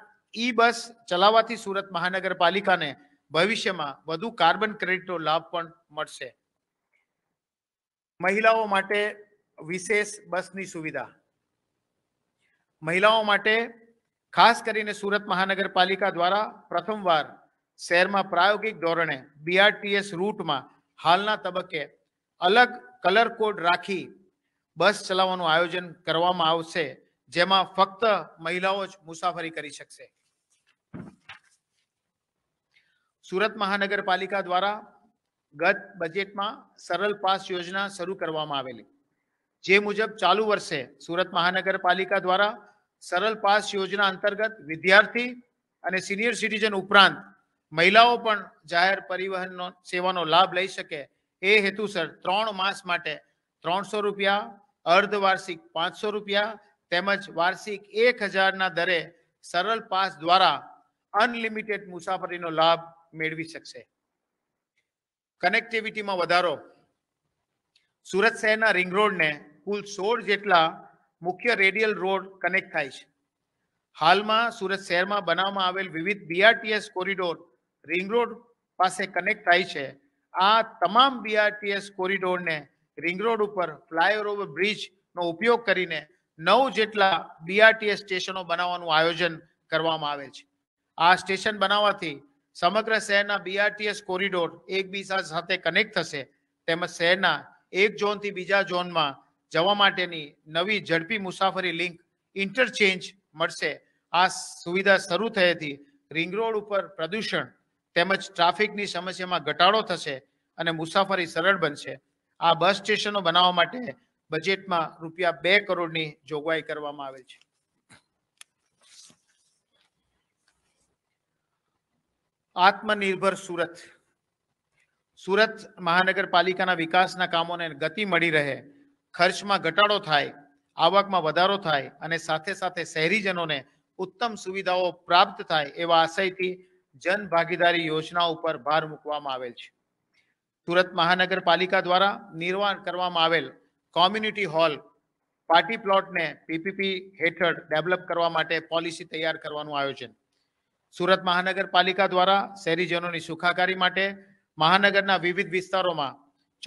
ઈ બસ ચલાવવાથી સુરત મહાનગરપાલિકાને ભવિષ્યમાં વધુ કાર્બન ક્રેડિટનો લાભ પણ મળશે મહિલાઓ માટે વિશેષ બસની સુવિધા મહિલાઓ માટે ખાસ કરીને સુરત મહાનગરપાલિકા દ્વારા પ્રથમવાર શહેરમાં પ્રાયોગિક ધોરણે બીઆરટીએસ રૂટમાં હાલના તબક્કે અલગ કલર કોડ રાખી બસ ચલાવવાનું આયોજન કરવામાં આવશે જેમાં ફક્ત મહિલાઓ જ મુસાફરી કરી શકશે સુરત મહાનગરપાલિકા દ્વારા ગત બજેટમાં સરળ પાસ યોજના શરૂ કરવામાં આવેલી જે મુજબ ચાલુ વર્ષે સુરત મહાનગરપાલિકા દ્વારા સરળ પાસ યોજના અંતર્ગત વિદ્યાર્થી અને સિનિયર સિટીઝન ઉપરાંત મહિલાઓ પણ જાહેર પરિવહનનો સેવાનો લાભ લઈ શકે એ હેતુસર ત્રણ માસ માટે ત્રણસો રૂપિયા અર્ધવાર્ષિક પાંચસો રૂપિયા તેમજ વાર્ષિક એક હજારના દરે સરળ પાસ દ્વારા અનલિમિટેડ મુસાફરીનો લાભ મેળવી શકશે કનેક્ટિવિટીમાં વધારો સુરત શહેરના રિંગ રોડને કુલ સોળ જેટલા મુખ્ય રેડિયલ રોડ કનેક્ટ થાય છે હાલમાં સુરત શહેરમાં બનાવવામાં આવેલ વિવિધ બીઆરટીએસ કોરિડોર રિંગ રોડ પાસે કનેક્ટ થાય છે આ તમામ બીઆરટીએસ કોરિડોરને રિંગ રોડ ઉપર ફ્લાયઓવર બ્રિજ નો ઉપયોગ કરીને નવ જેટલા બીઆરટીએસ સ્ટેશનો બનાવવાનું આયોજન કરવામાં આવે છે આ સ્ટેશન બનાવવાથી સમગ્ર શહેરના બીઆરટીએસ કોરિડોર એકબીજા સાથે કનેક્ટ થશે તેમજ શહેરના એક ઝોનથી બીજા ઝોનમાં જવા માટેની નવી ઝડપી મુસાફરી લિંક ઇન્ટરચેન્જ મળશે આ સુવિધા શરૂ થયેથી રિંગ રોડ ઉપર પ્રદૂષણ તેમજ ટ્રાફિકની સમસ્યામાં ઘટાડો થશે અને મુસાફરી સરળ બનશે આ બસ સ્ટેશનો બનાવવા માટે બજેટમાં રૂપિયા બે કરોડની જોગવાઈ કરવામાં આવેલ છે આત્મનિર્ભર સુરત સુરત મહાનગરપાલિકાના વિકાસના કામોને ગતિ મળી રહે ખર્ચમાં ઘટાડો થાય આવકમાં વધારો થાય અને સાથે સાથે શહેરીજનોને ઉત્તમ સુવિધાઓ પ્રાપ્ત થાય એવા આશયથી જન ભાગીદારી યોજના ઉપર ભાર મૂકવામાં આવેલ છે સુરત મહાનગરપાલિકા દ્વારા નિર્માણ કરવામાં આવેલ કોમ્યુનિટી હોલ પાર્ટી પ્લોટને પીપીપી હેઠળ ડેવલપ કરવા માટે પોલિસી તૈયાર કરવાનું આયોજન સુરત મહાનગરપાલિકા દ્વારા શહેરીજનોની સુખાકારી માટે મહાનગરના વિવિધ વિસ્તારોમાં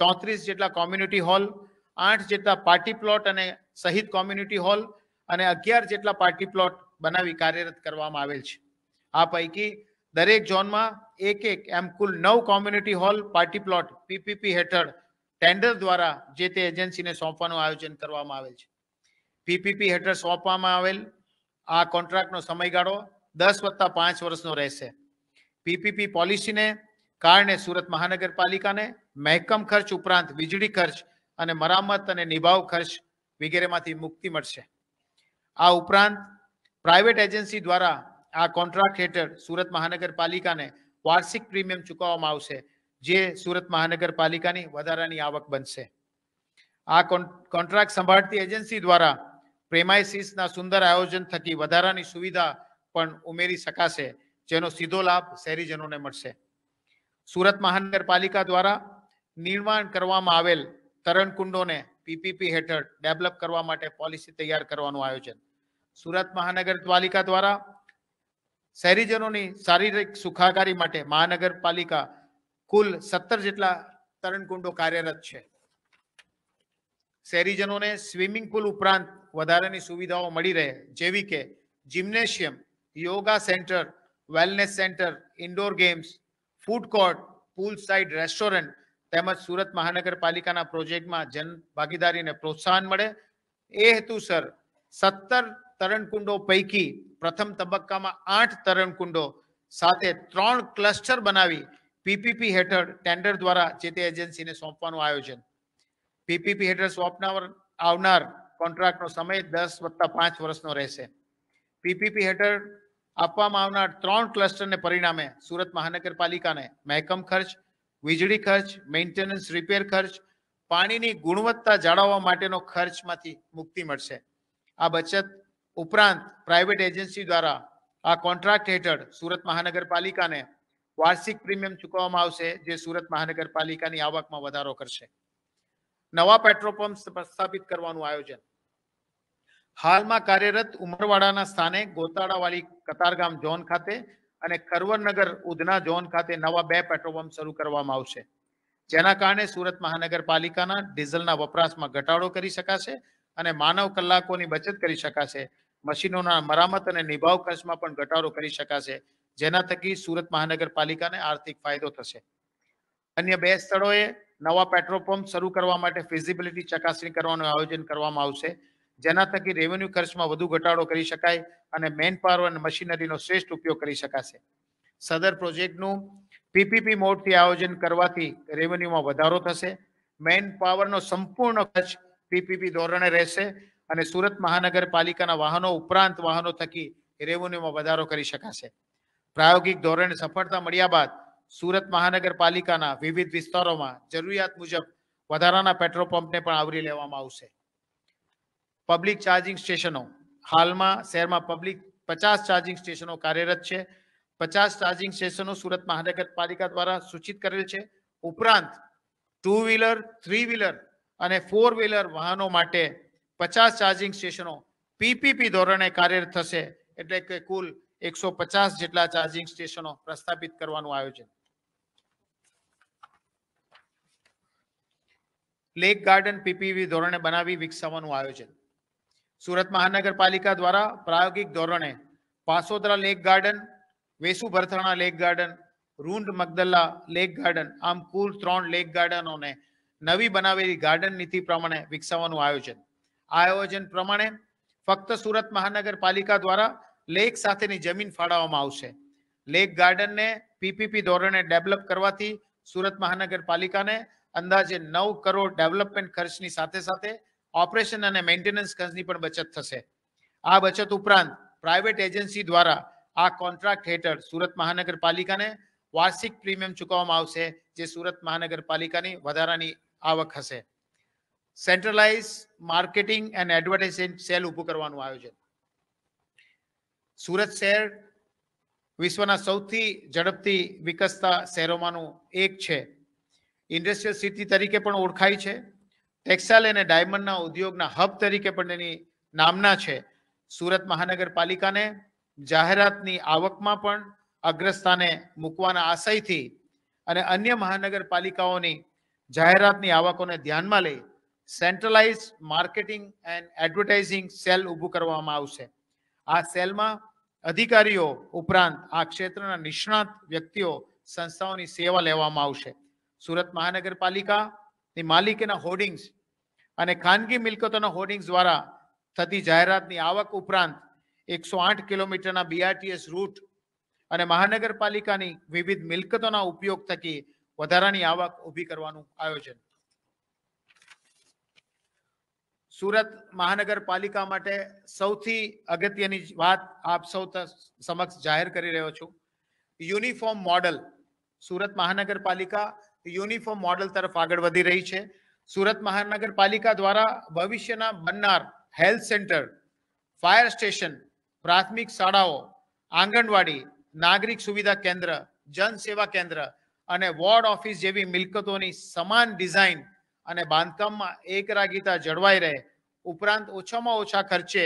ચોત્રીસ જેટલા કોમ્યુનિટી હોલ આઠ જેટલા પાર્ટી પ્લોટ અને સહિત કોમ્યુનિટી હોલ અને અગિયાર જેટલા પાર્ટી પ્લોટ બનાવી કાર્યરત કરવામાં આવેલ છે આ પૈકી દરેક ઝોનમાં એક એક એમ કુલ નવ community hall party plot PPP હેઠળ ટેન્ડર દ્વારા જે તે એજન્સીને સોંપવાનું આયોજન કરવામાં આવેલ છે પીપીપી હેઠળ સોંપવામાં આવેલ આ કોન્ટ્રાક્ટનો સમયગાળો દસ વત્તા પાંચ વર્ષનો રહેશે પીપીપી પોલિસીને કારણે સુરત મહાનગરપાલિકાને મહેકમ ખર્ચ ઉપરાંત વીજળી ખર્ચ અને મરામત અને નિભાવ ખર્ચ વગેરેમાંથી મુક્તિ મળશે આ ઉપરાંત પ્રાઇવેટ એજન્સી દ્વારા આ કોન્ટ્રાક્ટ હેઠળ સુરત મહાનગરપાલિકાને વાર્ષિક પ્રીમિયમ ચૂકવવામાં આવશે જે સુરત મહાનગરપાલિકાની વધારાની આવક બનશે આ કોન્ટ્રાક્ટ સંભાળતી એજન્સી દ્વારા પ્રેમાઇસીસના સુંદર આયોજન થકી વધારાની સુવિધા પણ ઉમેરી શકાશે જેનો સીધો લાભ શહેરીજનોને મળશે સુરત મહાનગરપાલિકા દ્વારા નિર્માણ કરવામાં આવેલ તરણકુંડોને પીપીપી હેઠળ ડેવલપ કરવા માટે પોલિસી તૈયાર કરવાનું આયોજન સુરત મહાનગરપાલિકા દ્વારા શહેરીજનોની શારીરિક સુખાકારી માટે મહાનગરપાલિકા કુલ સત્તર જેટલા તરણકુંડો કાર્યરત છે શહેરીજનોને સ્વિમિંગ પુલ ઉપરાંત વધારાની સુવિધાઓ મળી રહે જેવી કે gymnasium yoga centre wellness centre indoor games food court pool side restaurant તેમજ સુરત મહાનગરપાલિકાના પ્રોજેક્ટમાં જન ભાગીદારીને પ્રોત્સાહન મળે એ હેતુસર સત્તર તરણકુંડો પૈકી પ્રથમ તબક્કામાં આઠ તરણકુંડો સાથે ત્રણ ક્લસ્ટર બનાવી પીપીપી હેઠળ ટેન્ડર દ્વારા જે તે એજન્સીને સોંપવાનું આયોજન પીપીપી હેઠળ સોંપનાર આવનાર કોન્ટ્રાક્ટનો સમય દસ વત્તા પાંચ વર્ષનો રહેશે પીપીપી હેઠળ આપવામાં આવનાર ત્રણ ક્લસ્ટરને પરિણામે સુરત મહાનગરપાલિકાને મહેકમ ખર્ચ વીજળી ખર્ચ મેન્ટેનન્સ રિપેર ખર્ચ પાણીની ગુણવત્તા જાળવવા માટેનો ખર્ચમાંથી મુક્તિ મળશે આ બચત ઉપરાંત પ્રાઇવેટ એજન્સી દ્વારા આ કોન્ટ્રાક્ટ હેઠળ સુરત મહાનગરપાલિકાને વાર્ષિક પ્રીમિયમ ચૂકવવામાં આવશે જે સુરત મહાનગરપાલિકાની આવકમાં વધારો કરશે નવા પેટ્રોલ પંપ સ્થાપિત કરવાનું આયોજન હાલમાં કાર્યરત ઉમરવાડાના સ્થાને ગોતાળાવાળી કતારગામ ઝોન ખાતે અને ખરવરનગર ઉધના ઝોન ખાતે નવા બે પેટ્રોલ પંપ શરૂ કરવામાં આવશે જેના કારણે સુરત મહાનગરપાલિકાના ડીઝલના વપરાશમાં ઘટાડો કરી શકાશે અને માનવ કલાકોની બચત કરી શકાશે મશીનોના મરામત અને નિભાવ ખર્ચમાં પણ ઘટાડો કરી શકાશે જેના થકી સુરત મહાનગરપાલિકાને આર્થિક ફાયદો થશે અન્ય બે સ્થળોએ નવા પેટ્રોલ પંપ શરૂ કરવા માટે ફિઝિબિલિટી ચકાસણી કરવાનું આયોજન કરવામાં આવશે જેના થકી રેવન્યુ ખર્ચમાં વધુ ઘટાડો કરી શકાય અને મેન પાવર અને મશીનરીનો શ્રેષ્ઠ ઉપયોગ કરી શકાશે સદર પ્રોજેક્ટનું પીપીપી મોડથી આયોજન કરવાથી રેવન્યુમાં વધારો થશે મેન પાવરનો સંપૂર્ણ ખર્ચ પીપીપી ધોરણે રહેશે અને સુરત મહાનગરપાલિકાના વાહનો ઉપરાંત વાહનો થકી રેવન્યુમાં વધારો કરી શકાશે પ્રાયોગિક ધોરણે સફળતા મળ્યા બાદ સુરત મહાનગરપાલિકાના વિવિધ વિસ્તારોમાં જરૂરિયાત મુજબ વધારાના પેટ્રોલ પંપને પણ આવરી લેવામાં આવશે પબ્લિક ચાર્જિંગ સ્ટેશનો હાલમાં શહેરમાં પબ્લિક પચાસ ચાર્જિંગ સ્ટેશનો કાર્યરત છે પચાસ ચાર્જિંગ સ્ટેશનો સુરત મહાનગરપાલિકા દ્વારા સૂચિત કરેલ છે ઉપરાંત ટુ વ્હીલર થ્રી વ્હીલર અને ફોર વ્હીલર વાહનો માટે પચાસ ચાર્જિંગ સ્ટેશનો પીપીપી ધોરણે કાર્યરત થશે એટલે કે કુલ એકસો પચાસ જેટલા ચાર્જિંગ સ્ટેશનો પ્રસ્થાપિત કરવાનું આયોજન લેક ગાર્ડન પીપીવી ધોરણે બનાવી વિકસાવવાનું આયોજન સુરત મહાનગરપાલિકા દ્વારા પ્રાયોગિક ધોરણે Pasodara lake garden Vesu Bharthana lake garden Rundh Magdalla lake garden આમ કુલ ત્રણ લેક ગાર્ડનોને નવી બનાવેલી ગાર્ડન નીતિ પ્રમાણે વિકસાવવાનું આયોજન આયોજન પ્રમાણે ફક્ત સુરત મહાનગરપાલિકા દ્વારા લેક સાથેની જમીન ફાળવવામાં આવશે લેક ગાર્ડનને પીપીપી ધોરણે ડેવલપ કરવાથી સુરત મહાનગરપાલિકાને અંદાજે નવ કરોડ ડેવલપમેન્ટ ખર્ચની સાથે સાથે ઓપરેશન અને મેન્ટેનન્સ ખર્ચની પણ બચત થશે આ બચત ઉપરાંત પ્રાઇવેટ એજન્સી દ્વારા આ કોન્ટ્રાક્ટ હેઠળ સુરત મહાનગરપાલિકાને વાર્ષિક પ્રીમિયમ ચૂકવવામાં આવશે જે સુરત મહાનગરપાલિકાની વધારાની આવક હશે centralise marketing and advertisement cell ઊભું કરવાનું આયોજન સુરત શહેર વિશ્વના સૌથી ઝડપથી વિકસતા શહેરોમાંનું એક છે ઇન્ડસ્ટ્રીયલ સિટી તરીકે પણ ઓળખાય છે ટેક્સટાઇલ અને ડાયમંડના ઉદ્યોગના હબ તરીકે પણ એની નામના છે સુરત મહાનગરપાલિકાને જાહેરાતની આવકમાં પણ અગ્રસ્થાને મૂકવાના આશયથી અને અન્ય મહાનગરપાલિકાઓની જાહેરાતની આવકોને ધ્યાનમાં લઈ centralise marketing and advertising cell ઊભું કરવામાં આવશે આ સેલમાં અધિકારીઓ ઉપરાંત આ ક્ષેત્રના નિષ્ણાત વ્યક્તિઓ સંસ્થાઓની સેવા લેવામાં આવશે સુરત મહાનગરપાલિકાની માલિકીના હોર્ડિંગ્સ અને ખાનગી મિલકતોના હોર્ડિંગ્સ દ્વારા થતી જાહેરાતની આવક ઉપરાંત એકસો આઠ કિલોમીટરના બીઆરટીએસ રૂટ અને મહાનગરપાલિકાની વિવિધ મિલકતોના ઉપયોગ થકી વધારાની આવક ઊભી કરવાનું આયોજન સુરત મહાનગરપાલિકા માટે સૌથી અગત્યની વાત આપ સૌ સમક્ષ જાહેર કરી રહ્યો છું યુનિફોર્મ મોડલ સુરત મહાનગરપાલિકા યુનિફોર્મ મોડલ તરફ આગળ વધી રહી છે સુરત મહાનગરપાલિકા દ્વારા ભવિષ્યના બનનાર હેલ્થ સેન્ટર ફાયર સ્ટેશન પ્રાથમિક શાળાઓ આંગણવાડી નાગરિક સુવિધા કેન્દ્ર જનસેવા કેન્દ્ર અને વોર્ડ ઓફિસ જેવી મિલકતોની સમાન ડિઝાઇન અને બાંધકામમાં એકરાગીતા જળવાઈ રહે ઉપરાંત ઓછામાં ઓછા ખર્ચે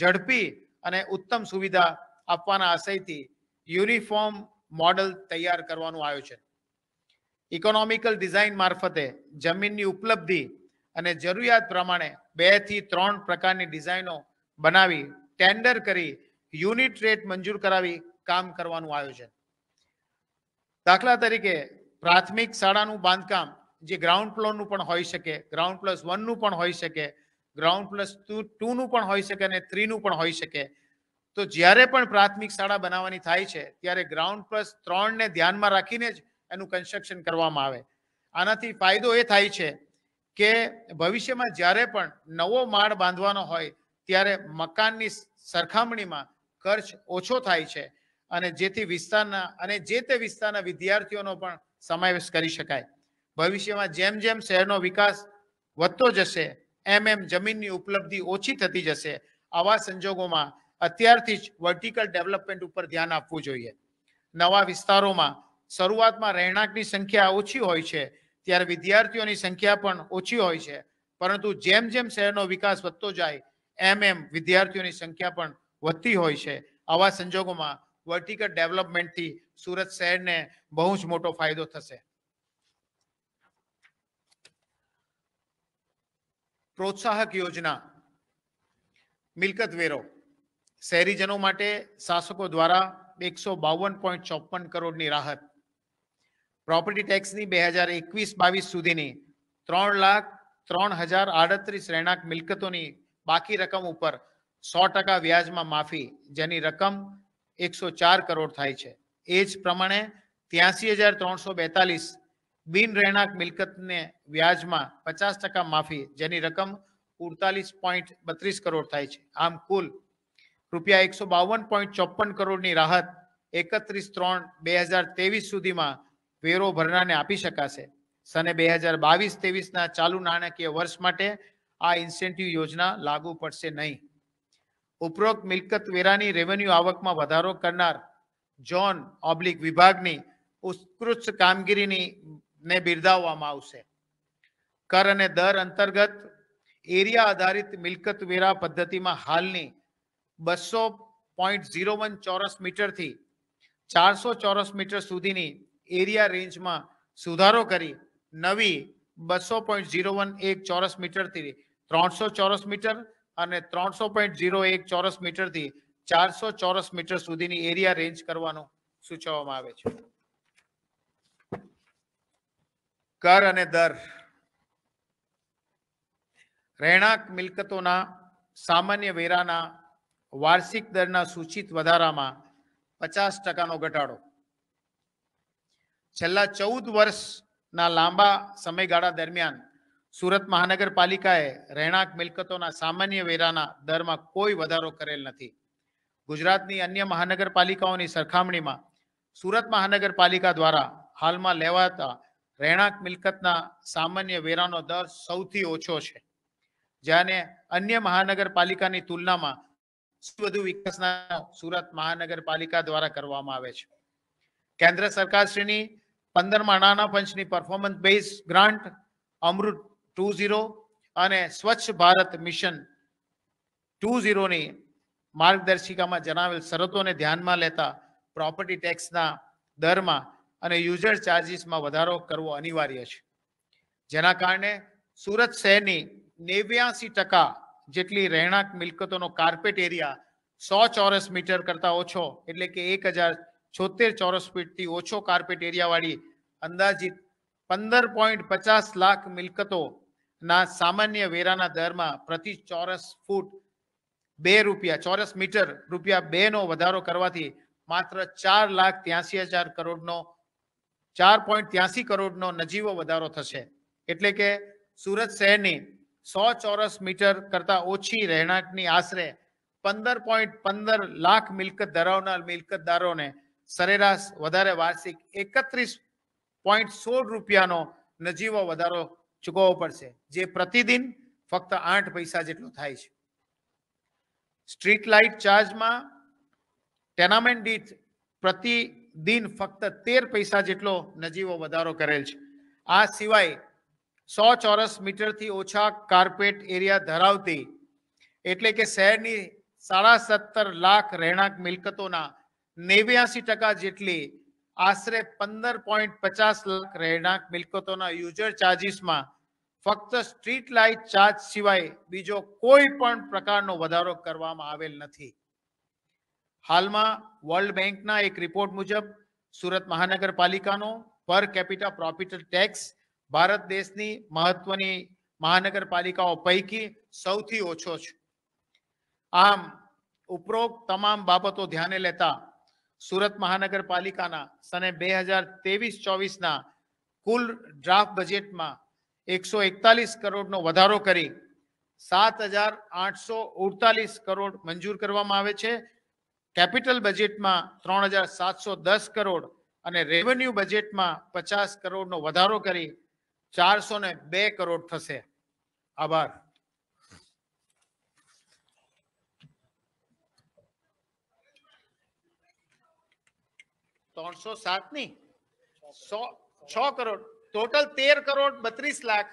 ઝડપી અને ઉત્તમ સુવિધા આપવાના આશયથી યુનિફોર્મ મોડલ તૈયાર કરવાનું આયોજન ઇકોનોમિકલ ડિઝાઇન મારફતે જમીનની ઉપલબ્ધિ અને જરૂરિયાત પ્રમાણે બે થી ત્રણ પ્રકારની ડિઝાઇનો બનાવી ટેન્ડર કરી યુનિટ રેટ મંજૂર કરાવી કામ કરવાનું આયોજન દાખલા તરીકે પ્રાથમિક શાળાનું બાંધકામ જે ગ્રાઉન્ડ ફ્લોરનું પણ હોઈ શકે ગ્રાઉન્ડ પ્લસ વનનું પણ હોઈ શકે ગ્રાઉન્ડ પ્લસ ટુ ટુનું પણ હોઈ શકે અને થ્રીનું પણ હોઈ શકે તો જ્યારે પણ પ્રાથમિક શાળા બનાવવાની થાય છે ત્યારે ગ્રાઉન્ડ પ્લસ ત્રણને ધ્યાનમાં રાખીને જ એનું કન્સ્ટ્રક્શન કરવામાં આવે આનાથી ફાયદો એ થાય છે કે ભવિષ્યમાં જ્યારે પણ નવો માળ બાંધવાનો હોય ત્યારે મકાનની સરખામણીમાં ખર્ચ ઓછો થાય છે અને જેથી વિસ્તારના અને જે તે વિસ્તારના વિદ્યાર્થીઓનો પણ સમાવેશ કરી શકાય ભવિષ્યમાં જેમ જેમ શહેરનો વિકાસ વધતો જશે એમ એમ જમીનની ઉપલબ્ધિ ઓછી થતી જશે આવા સંજોગોમાં અત્યારથી જ વર્ટિકલ ડેવલપમેન્ટ ઉપર ધ્યાન આપવું જોઈએ નવા વિસ્તારોમાં શરૂઆતમાં રહેણાંકની સંખ્યા ઓછી હોય છે ત્યારે વિદ્યાર્થીઓની સંખ્યા પણ ઓછી હોય છે પરંતુ જેમ જેમ શહેરનો વિકાસ વધતો જાય એમ એમ વિદ્યાર્થીઓની સંખ્યા પણ વધતી હોય છે આવા સંજોગોમાં વર્ટિકલ ડેવલપમેન્ટથી સુરત શહેરને બહુ જ મોટો ફાયદો થશે પ્રોત્સાહક યોજના મિલકત વેરો શહેરીજનો માટે શાસકો દ્વારા એકસો બાવન પોઈન્ટ ચોપન કરોડની રાહત પ્રોપર્ટી ટેક્સની બે હજાર એકવીસ બાવીસ સુધીની ત્રણ લાખ ત્રણ હજાર આડત્રીસ રહેણાંક મિલકતોની બાકી રકમ ઉપર સો ટકા વ્યાજમાં માફી જેની રકમ એકસો ચાર કરોડ થાય છે એ જ પ્રમાણે ત્યાસી હજાર ત્રણસો બેતાલીસ બિન રહેણાંક મિલકતને વ્યાજમાં પચાસ ટકા માફી જેની રકમ ઉડતાલીસ પોઈન્ટ બત્રીસ કરોડ થાય છે આમ કુલ રૂપિયા એકસો બાવન પોઈન્ટ ચોપન કરોડની રાહત એકત્રીસ ત્રણ બે હજાર ત્રેવીસ સુધીમાં વેરો ભરનારને આપી શકાશે સને બે હજાર બાવીસ ત્રેવીસના ચાલુ નાણાકીય વર્ષ માટે આ ઇન્સેન્ટિવ યોજના લાગુ પડશે નહીં ઉપરોક્ત મિલકત વેરાની રેવન્યુ આવકમાં વધારો કરનાર જોન ઓબ્લિક વિભાગની ઉત્કૃષ્ટ કામગીરીની ને બિરદાવવામાં આવશે કર અને દર અંતર્ગત એરિયા આધારિત મિલકત વેરા પદ્ધતિમાં હાલની બસો પોઈન્ટ ઝીરો વન ચોરસ મીટરથી ચારસો ચોરસ મીટર સુધીની એરિયા રેન્જમાં સુધારો કરી નવી બસો પોઈન્ટ ઝીરો વન એક ચોરસ મીટરથી ત્રણસો ચોરસ મીટર અને ત્રણસો પોઈન્ટ ઝીરો એક ચોરસ મીટરથી ચારસો ચોરસ મીટર સુધીની એરિયા રેન્જ કરવાનું સૂચવવામાં આવે છે કર અને દર રહેણાંક મિલકતોના સામાન્ય વેરાના વાર્ષિક દરના સૂચિત વધારામાં પચાસ ટકાનો ઘટાડો છેલ્લા ચૌદ વર્ષના લાંબા સમયગાળા દરમિયાન સુરત મહાનગરપાલિકાએ રહેણાંક મિલકતોના સામાન્ય વેરાના દરમાં કોઈ વધારો કરેલ નથી ગુજરાતની અન્ય મહાનગરપાલિકાઓની સરખામણીમાં સુરત મહાનગરપાલિકા દ્વારા હાલમાં લેવાતા રહેણાંક મિલકતના સામાન્ય વેરાનો દર સૌથી ઓછો છે જ્યારે અન્ય મહાનગરપાલિકાની તુલનામાં વધુ વિકાસના સુરત મહાનગરપાલિકા દ્વારા કરવામાં આવે છે કેન્દ્ર સરકારશ્રીની પંદરમાં નાના પંચની performance base grant Amrut two zero અને સ્વચ્છ ભારત મિશન ટુ ઝીરોની માર્ગદર્શિકામાં જણાવેલ શરતોને ધ્યાનમાં લેતા પ્રોપર્ટી ટેક્સના દરમાં અને યુઝર ચાર્જીસમાં વધારો કરવો અનિવાર્ય છે જેના કારણે સુરત શહેરની નેવ્યાસી ટકા જેટલી રહેણાંક મિલકતોનો કાર્પેટ એરિયા સો ચોરસ મીટર કરતા ઓછો એટલે કે એક હજાર છોતેર ચોરસ ફીટથી ઓછો કાર્પેટ એરિયાવાળી અંદાજિત પંદર પોઈન્ટ પચાસ લાખ મિલકતોના સામાન્ય વેરાના દરમાં પ્રતિ ચોરસ ફૂટ બે રૂપિયા ચોરસ મીટર રૂપિયા બેનો વધારો કરવાથી માત્ર ચાર લાખ ત્યાસી હજાર કરોડનો ચાર પોઈન્ટ ત્યાસી કરોડનો નજીવો વધારો થશે એટલે કે સુરત શહેરની સો ચોરસ મીટર કરતાં ઓછી રહેણાંકની આશરે પંદર પોઈન્ટ પંદર લાખ મિલકત ધરાવનાર મિલકતદારોને સરેરાશ વધારે વાર્ષિક એકત્રીસ પોઈન્ટ સોળ રૂપિયાનો નજીવો વધારો ચૂકવવો પડશે જે પ્રતિદિન ફક્ત આઠ પૈસા જેટલો થાય છે સ્ટ્રીટ લાઇટ ચાર્જમાં ટેનામેન્ટ દીઠ પ્રતિ દિન ફક્ત તેર પૈસા જેટલો નજીવો વધારો કરેલ છે આ સિવાય સો ચોરસ મીટરથી ઓછા કાર્પેટ એરિયા ધરાવતી એટલે કે શહેરની સાડા સત્તર લાખ રહેણાંક મિલકતોના નેવ્યાસી ટકા જેટલી આશરે પંદર પોઈન્ટ પચાસ લાખ રહેણાંક મિલકતોના યુઝર ચાર્જીસમાં ફક્ત સ્ટ્રીટ લાઇટ ચાર્જ સિવાય બીજો કોઈ પણ પ્રકારનો વધારો કરવામાં આવેલ નથી હાલમાં વર્લ્ડ બેંકના એક રિપોર્ટ મુજબ સુરત મહાનગરપાલિકાનો પર કેપિટા પ્રોફિટ ટેક્સ ભારત દેશની મહત્વની મહાનગરપાલિકાઓ પૈકી સૌથી ઓછો છે આમ ઉપરોક્ત તમામ બાબતો ધ્યાને લેતા સુરત મહાનગરપાલિકાના સને બે હજાર ત્રેવીસ ચોવીસના કુલ ડ્રાફ્ટ બજેટમાં એકસો એકતાલીસ કરોડનો વધારો કરી સાત હજાર આઠસો કરોડ મંજૂર કરવામાં આવે છે કેપિટલ બજેટમાં ત્રણ હજાર સાતસો દસ કરોડ અને રેવન્યુ બજેટમાં પચાસ કરોડનો વધારો કરી ચારસો ને બે કરોડ થશે આભાર ત્રણસો સાત ની સો છ કરોડ ટોટલ તેર કરોડ બત્રીસ લાખ